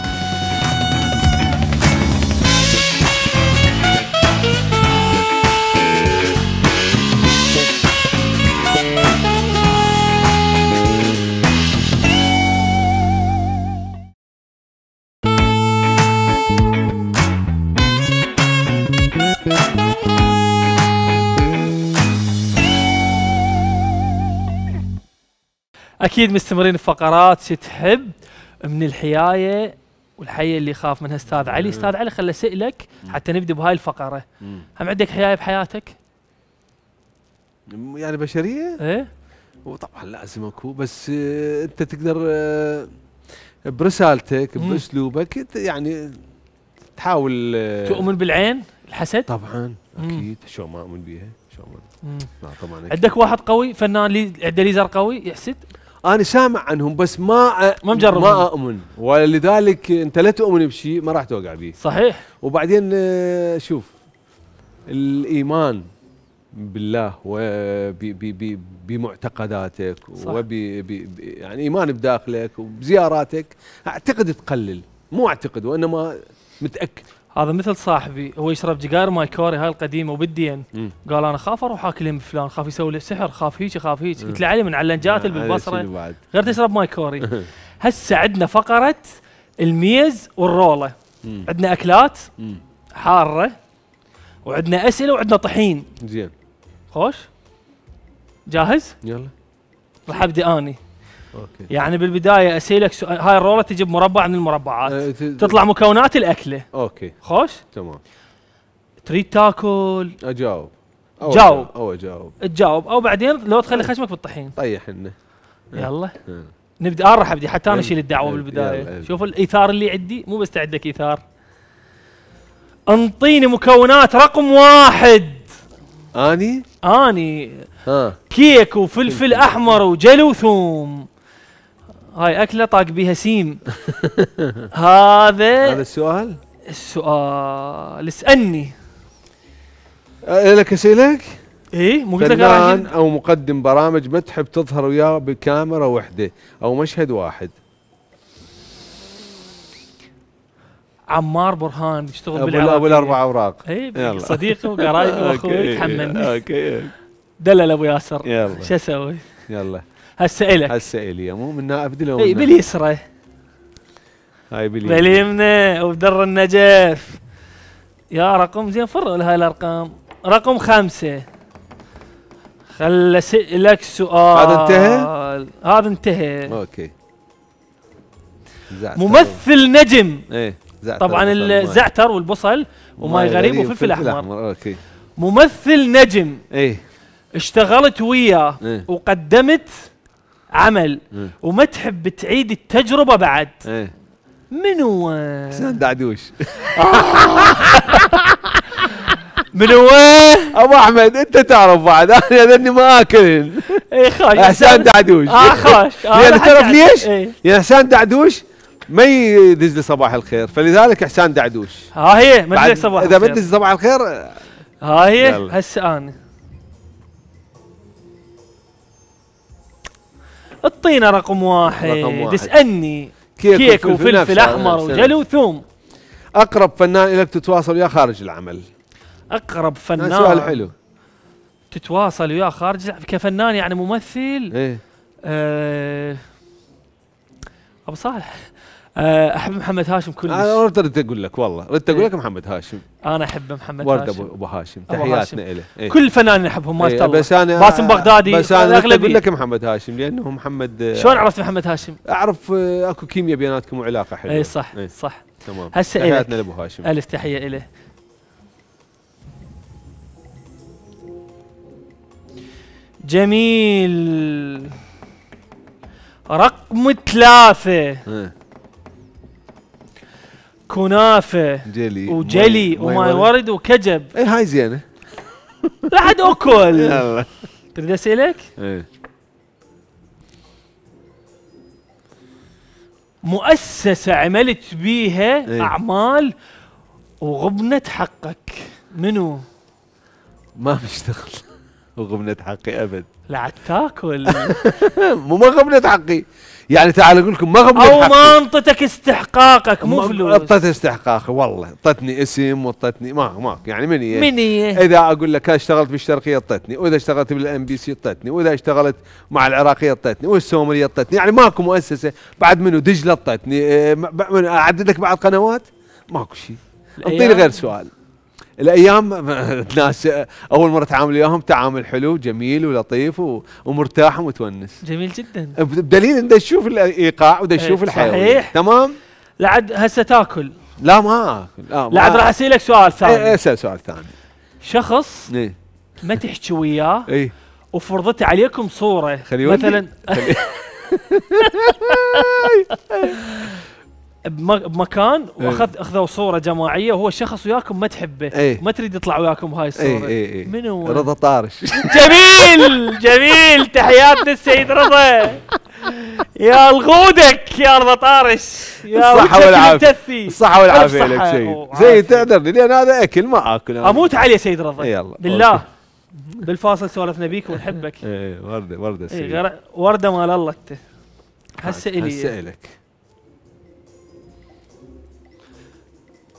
اكيد مستمرين بفقرات تحب من الحيايه والحيه اللي يخاف منها استاذ علي استاذ علي خل اسالك حتى نبدا بهاي الفقره هم عندك حيايه بحياتك يعني بشريه ايه وطبعا لازم اكو بس آه، انت تقدر آه، برسالتك باسلوبك يعني تحاول آه، تؤمن بالعين الحسد طبعا اكيد شو ما اؤمن بيها شو ما لا نعم، طبعا أكيد. عندك واحد قوي فنان لي عنده ليزر قوي يحسد انا سامع عنهم بس ما ما مجرب ما اؤمن ولذلك انت لا تؤمن بشيء ما راح توقع به صحيح وبعدين آه، شوف الايمان بالله وبمعتقداتك وب يعني ايمان بداخلك وبزياراتك اعتقد تقلل مو اعتقد وانما متاكد هذا مثل صاحبي هو يشرب ماي كوري هاي القديمه وبالدين قال انا خاف اروح اكل يم فلان خاف يسوي لي سحر خاف هيك خاف هيك قلت له علي من علنجات اللي بالبصره غير تشرب ماي كوري (laughs) هسه عندنا فقره الميز والروله عندنا اكلات حاره وعندنا اسئله وعندنا طحين زين خوش جاهز يلا راح ابدا اني أوكي. يعني بالبدايه اسالك سؤال هاي الروله تجي بمربع من المربعات أه تطلع مكونات الاكله اوكي خوش تمام تريد تاكل اجاوب أو جاوب او اجاوب تجاوب او بعدين لو تخلي آه. خشمك بالطحين طيح لنا يلا آه. آه. نبدا ارحب دي حتى انا اشيل الدعوه بالبدايه شوف الايثار اللي عندي مو بس عندك ايثار انطيني مكونات رقم واحد اني اني ها. كيك وفلفل احمر وجلو وثوم هاي اكله طاق بيها سيم (laughs) هذا هذا السؤال السؤال اسالني أه، لك اسئلك؟ ايه مو قلت لك فنان او مقدم برامج ما تحب تظهر وياه بكاميرا وحده او مشهد واحد عمار برهان يشتغل بالعراق ابو الاربع اوراق اي صديقي وقرايبي (laughs) واخوي تحملني اوكي دلل ابو ياسر يلا شو اسوي؟ يلا هسه الك هسه الي مو منها ابدلها اي باليسرى هاي باليمنى باليمنى وبدر النجف يا رقم زين فرق هاي الارقام رقم خمسه خل اسالك سؤال هذا انتهى؟ هذا انتهى اوكي زعتر ممثل نجم ايه زعتر طبعا الزعتر والبصل وماي غريب وفلفل احمر اوكي ممثل نجم ايه اشتغلت وياه ايه؟ وقدمت عمل وما تحب تعيد التجربه بعد إيه؟ من وين؟ حسين دعدوش (laughs) من ابو احمد انت تعرف بعد انا لاني ما اكل اي خاش حسين دعدوش اه خاش آه، لان تعرف ليش؟ يا إيه. حسين دعدوش ما يدز لي صباح الخير فلذلك حسان دعدوش ها هي ما صباح الخير اذا ما تدز صباح الخير ها هي هسه انا الطينه رقم واحد, رقم واحد. اسالني كيك, كيك وفلفل, احمر وجلو وثوم اقرب فنان لك تتواصل وياه خارج العمل اقرب فنان سؤال حلو تتواصل وياه خارج كفنان يعني ممثل ايه آه ابو صالح آه، احب محمد هاشم كلش انا ردت اقول لك والله ردت اقول إيه. لك محمد هاشم انا احب محمد ورد هاشم ورد ابو هاشم تحياتنا له إيه؟ كل الفنانين احبهم ما إيه بس انا باسم بغدادي بس انا اقول لك محمد هاشم لانه محمد آه، شلون عرفت محمد هاشم؟ اعرف آه، اكو كيمياء بيناتكم وعلاقه حلوه اي صح إيه؟ صح تمام هسه تحياتنا لابو هاشم الف تحيه له جميل رقم ثلاثة إيه. كنافه جلي وجلي وماي ورد وكجب اي هاي زينه لا حد اكل يلا تريد اسالك؟ ايه مؤسسه عملت بيها ايه؟ اعمال وغبنت حقك منو؟ ما بشتغل (laughs) وغبنت حقي ابد لا تاكل (laughs) مو ما غبنت حقي يعني تعال اقول لكم ما غبن او ما انطتك استحقاقك مو فلوس انطت استحقاقي والله اعطتني اسم واعطتني ما ما يعني مني إيه؟ هي؟ إيه؟ اذا اقول لك اشتغلت بالشرقيه اعطتني واذا اشتغلت بالام بي سي اعطتني واذا اشتغلت مع العراقيه اعطتني والسومريه اعطتني يعني ماكو مؤسسه بعد منو دجله اعطتني اعدد إيه، لك بعض قنوات ماكو شيء اعطيني غير سؤال الايام (laughs) ناس اول مره تعامل وياهم تعامل حلو جميل ولطيف ومرتاح ومتونس جميل جدا بدليل انت تشوف الايقاع وده تشوف إيه، الحياه صحيح تمام لعد هسه تاكل لا ما اكل لا لعد راح اسالك سؤال ثاني إيه، إيه، اسال سؤال ثاني شخص إيه؟ ما تحكي وياه اي وفرضت عليكم صوره مثلا (laughs) (laughs) بمكان إيه. واخذ اخذوا صوره جماعيه وهو شخص وياكم ما تحبه إيه. ما تريد يطلع وياكم هاي الصوره ايه ايه ايه من هو؟ رضا طارش جميل جميل تحياتنا السيد رضا يا الغودك يا رضا طارش يا الصحة والعافية الصحة والعافية لك سيد سيد تعذرني لان هذا اكل ما اكل اموت عليه سيد رضا يلا بالله بالفاصل سولفنا بيك ونحبك ايه, إيه، ورده ورده سيد ورده مال الله انت هسه الي هسه الك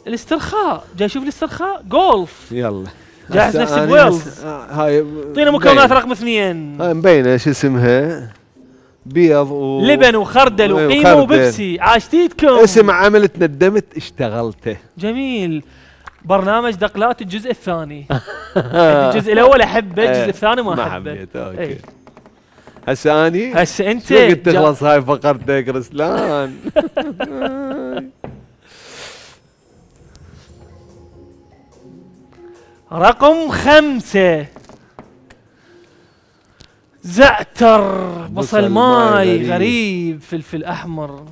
الاسترخاء جاي اشوف الاسترخاء جولف يلا جاهز نفسك ويلز آه، هاي اعطينا مكونات رقم اثنين هاي مبينه شو اسمها بيض و لبن وخردل إيه، وقيمه وبيبسي عاش اسم عملت ندمت اشتغلته جميل برنامج دقلات الجزء الثاني (laughs) الجزء الاول احبه الجزء إيه، الثاني ما احبه إيه. اوكي هسه اني هسه انت شو قلت تخلص هاي فقرتك رسلان (laughs) رقم خمسة زعتر بصل ماي غريب فلفل احمر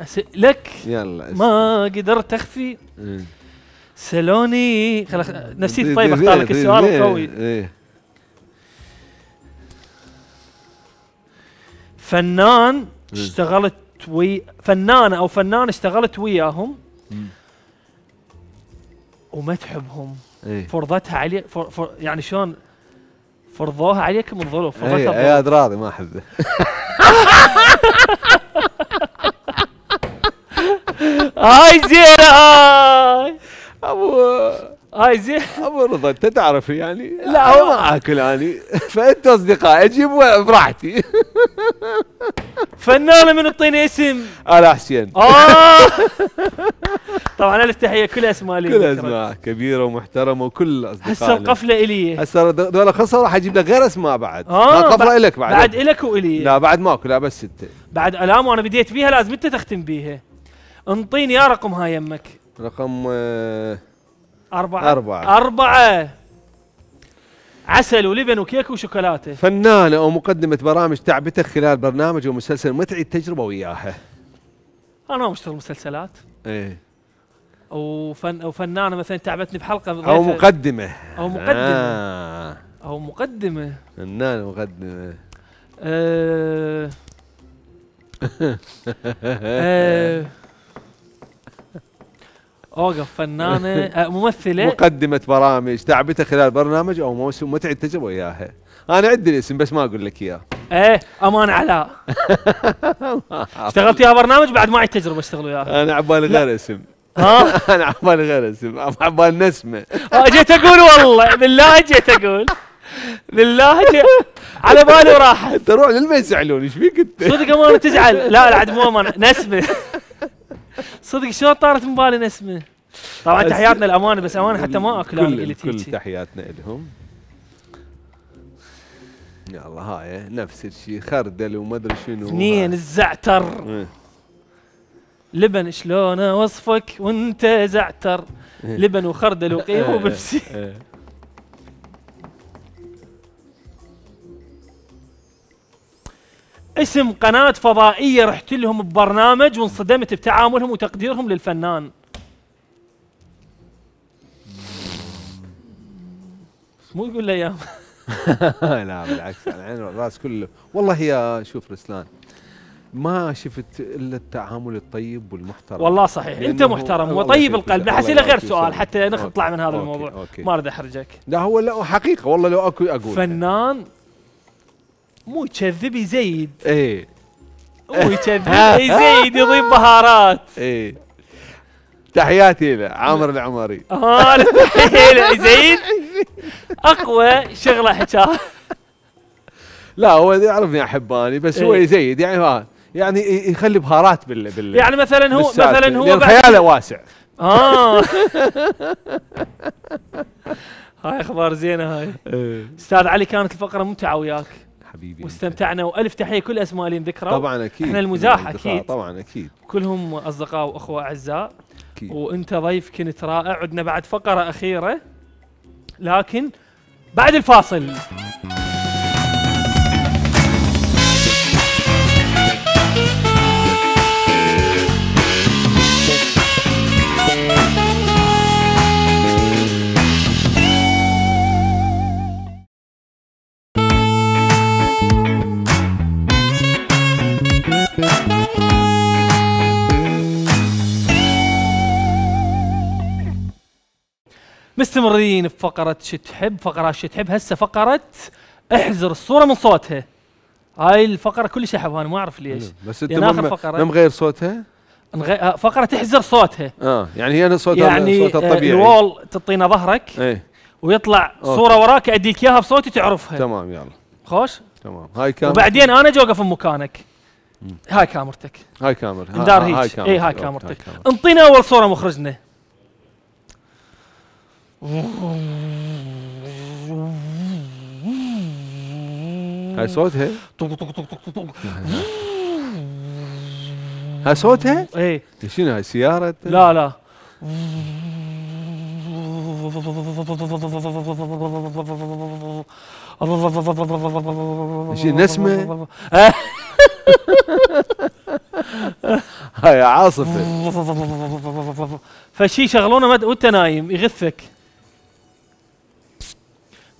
اسالك يلا ما قدرت اخفي إيه. سلوني خل نفسي طيب اختار لك السؤال قوي إيه. فنان إيه. اشتغلت وي فنانه او فنان اشتغلت وياهم وما تحبهم إيه؟ فرضتها عليه فر فر يعني شلون فرضوها عليك من ظروف فرضتها ايه اي اي راضي ما احبه هاي (laughs) زينه هاي ابو هاي زين (laughs) ابو انت تعرف يعني لا هو ما اكل اني يعني. (laughs) فانت اصدقاء اجيب براحتي (laughs) فنانه من تعطيني اسم؟ الا حسين آه. طبعا الف تحيه كل اسماء لي كل اسماء كبيره ومحترمه وكل اصدقاء هسه القفله الي هسه دول خلص راح اجيب لك غير اسماء بعد اه القفله الك بعد بعد الك والي لا بعد ماكو لا بس انت بعد الام وانا بديت بيها لازم انت تختم بيها انطيني يا رقم هاي يمك رقم آه أربعة أربعة أربعة عسل ولبن وكيك وشوكولاتة فنانة ومقدمة برامج تعبتك خلال برنامج ومسلسل متعي التجربة وياها أنا ما أشتغل مسلسلات إيه فن او فنانه مثلا تعبتني بحلقه او مقدمه او مقدمه آه. او مقدمه فنانه مقدمه آه. (laughs) آه. اوقف فنانه آه، ممثله مقدمه برامج تعبتها خلال برنامج او موسم متعه تجربه وياها انا عندي الاسم بس ما اقول لك اياه ايه امان علاء اشتغلت وياها برنامج بعد ما عندي تجربه اشتغل وياها انا عبالي غير اسم ها (laughs) انا عبالي غير اسم عبالي نسمه آه، جيت اقول والله بالله جيت اقول بالله على بالي وراحت تروح للما يزعلون ايش فيك انت؟ صدق امانه تزعل لا لا عاد مو امانه نسمه صدق شلون طارت من بالي اسمه طبعا تحياتنا الامانه بس امانه حتى ما اكل كل, كل تحياتنا لهم يلا هاي إيه؟ نفس الشيء خردل وما ادري شنو اثنين الزعتر إيه. لبن شلون اوصفك وانت زعتر إيه. لبن وخردل وقيم وبيبسي اسم قناة فضائية رحت لهم ببرنامج وانصدمت بتعاملهم وتقديرهم للفنان مو يقول لي اياهم (laughs) لا بالعكس على العين والراس كله والله يا شوف رسلان ما شفت الا التعامل الطيب والمحترم والله صحيح انت محترم وطيب القلب حسيله غير سؤال حتى نطلع من هذا أوكي الموضوع أوكي ما اريد احرجك لا هو لا حقيقه والله لو اكو اقول فنان مو يكذب يزيد ايه مو يكذب يزيد يضيف بهارات ايه تحياتي له عامر العمري (laughs) اه تحياتي له يزيد اقوى شغله حكاها (laughs) لا هو يعرفني احباني بس هو يزيد إيه. يعني ها يعني يخلي بهارات بال بال يعني مثلا هو مثلا هو خياله واسع اه (laughs) هاي اخبار زينه هاي إيه. استاذ علي كانت الفقره ممتعه وياك حبيبي واستمتعنا والف تحيه كل اسماء اللي ذكرى طبعا اكيد احنا المزاح اكيد طبعا اكيد كلهم اصدقاء واخوه اعزاء أكيد. وانت ضيف كنت رائع عندنا بعد فقره اخيره لكن بعد الفاصل مستمرين بفقرة شو تحب فقرة شو تحب هسه فقرة احزر الصورة من صوتها هاي الفقرة كلش احبها انا ما اعرف ليش بس انت يعني اخر فقرة مغير صوتها؟ نغي... آه، فقرة احزر صوتها اه يعني هي صوتها يعني صوتها الطبيعي آه، الوول تعطينا ظهرك ايه ويطلع أوكي. صورة وراك اديك اياها بصوتي تعرفها تمام يلا خوش؟ تمام هاي كاميرا وبعدين انا جو اوقف بمكانك هاي كاميرتك هاي كاميرتك هاي هيك إيه، اي هاي كاميرتك انطينا اول صورة مخرجنا هاي صوتها طق طق طق طق طق هاي صوتها؟ إيه. ايه شنو هاي سيارة؟ لا لا إيه، شي نسمة (laughs) هاي عاصفة فشي شغلونه وانت نايم يغثك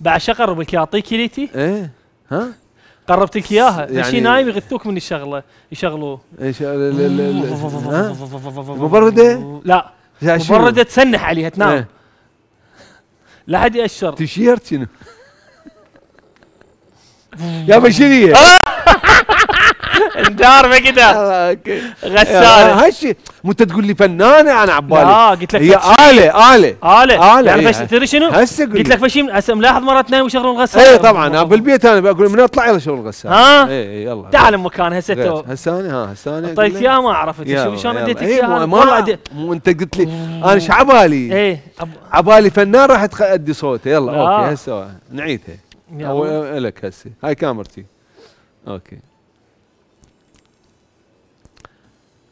بعد شقر بك اعطيك ليتي ايه ها؟ قربت لك اياها يعني شي نايم يغثوك من الشغله يشغلوه ايش (laughs) مبرده؟ لا مبرده تسنح عليها تنام ايه؟ لا حد يأشر تيشيرت شنو؟ (laughs) يا بشرية (laughs) ما كده آه، غساله هالشيء آه، مو انت تقول لي فنانه انا عبالي لا قلت لك هي اله اله اله اله يعني تدري شنو؟ هسه قلت لك فشي هسه ملاحظ مرات نايم يشغلون الغسالة اي طبعا بالبيت انا بقول من اطلع يلا شغل الغسالة ها؟ اي إيه، يلا تعال مكان هسه تو هسه انا ها هسه انا طيب يا ما عرفت شوف شلون اديتك اياها والله مو انت قلت لي انا ايش عبالي؟ اي عبالي فنان راح تأدي صوته يلا اوكي هسه نعيدها او لك هسه هاي كاميرتي اوكي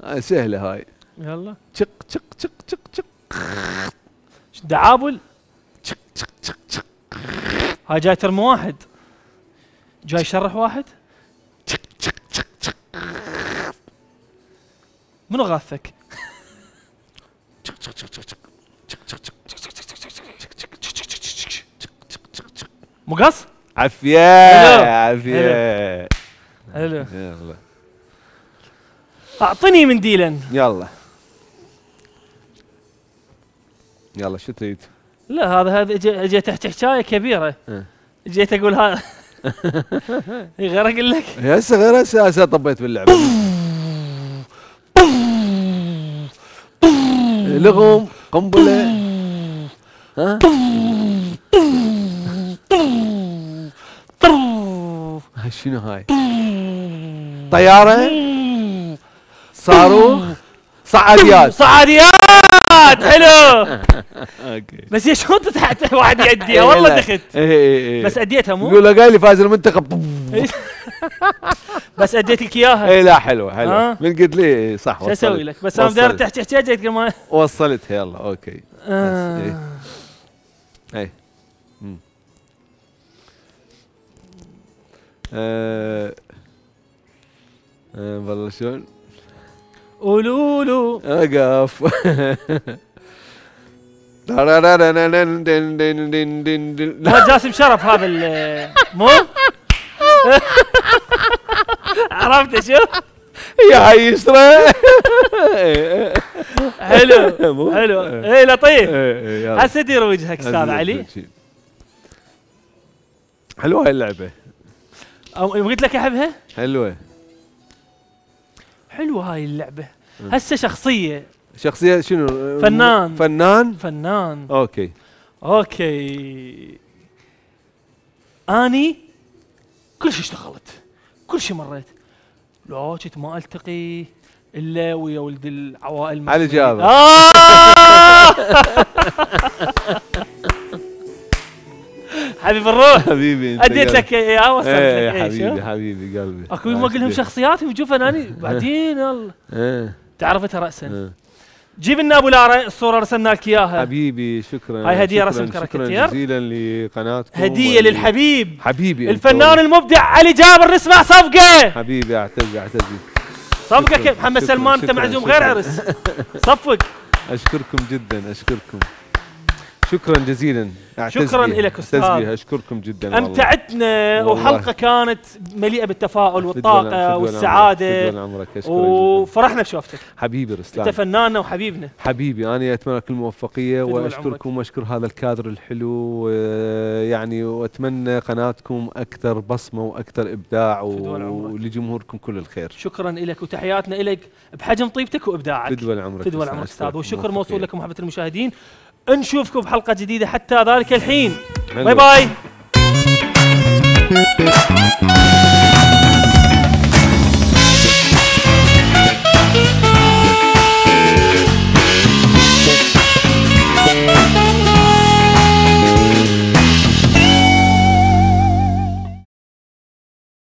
آه سهله هاي يلا تشق تشق تشق تشق تشق دعابل تشق تشق تشق تشق هاي جاي ترم واحد جاي شرح واحد تشق تشق تشق تشق منو غاثك؟ مقص عفيه عفيه حلو اعطني منديلا يلا يلا شو تريد؟ لا هذا هذا جيت تحت حكايه كبيره إيه. جيت اقول هذا غير اقول لك هسه غير هسه هسه طبيت باللعبه لغم قنبله ها (laughs) شنو هاي؟ طياره صاروخ صعديات صعديات حلو (laughs) اوكي بس هي شلون تحت واحد يأديها إيه، والله دخت إيه، إيه، بس اديتها مو يقول قال لي فاز المنتخب (laughs) بس اديت لك اياها اي لا حلوه حلوه من قلت لي صح وصلت اسوي لك بس انا داير تحت احتياجك ما وصلتها يلا اوكي آه. اي آه. أه والله شلون له اقف لا جاسم شرف هذا مو عرفت شو؟ يا يسرى حلو حلو اي إيه، لطيف هسه إيه، إيه، دير وجهك استاذ علي حلوه هاي اللعبه قلت لك احبها؟ حلوه حلوه هاي اللعبه هسه شخصيه شخصيه شنو فنان فنان فنان اوكي اوكي اني كل شيء اشتغلت كل شيء مريت لو كنت ما التقي الا ويا ولد العوائل على الجابه (laughs) حبيب الروح حبيبي انت اديت لك اياه وصلت لك إيه، إيه، حبيبي حبيبي قلبي اكو يوم اقول لهم شخصياتي ويجوا اناني (laughs) بعدين ايه تعرفتها راسا إيه. جيب لنا ابو لارا الصوره رسمنا لك اياها حبيبي شكرا هاي هديه رسم كاركتير شكرا جزيلا لقناتكم هديه للحبيب حبيبي الفنان المبدع علي جابر نسمع صفقه حبيبي اعتز اعتز صفقه كيف محمد سلمان انت معزوم غير عرس (laughs) صفق اشكركم جدا اشكركم شكرا جزيلا شكرا لك استاذ اشكركم جدا امتعتنا وحلقه كانت مليئه بالتفاؤل والطاقه والسعاده وفرحنا بشوفتك حبيبي رسلان انت فناننا وحبيبنا حبيبي انا اتمنى لك الموفقيه واشكركم واشكر هذا الكادر الحلو آه، يعني واتمنى قناتكم اكثر بصمه واكثر ابداع ولجمهوركم كل الخير شكرا لك وتحياتنا لك بحجم طيبتك وابداعك تدول عمرك تدوى عمرك استاذ والشكر موصول لكم محبه المشاهدين نشوفكم بحلقه جديده حتى ذلك الحين باي باي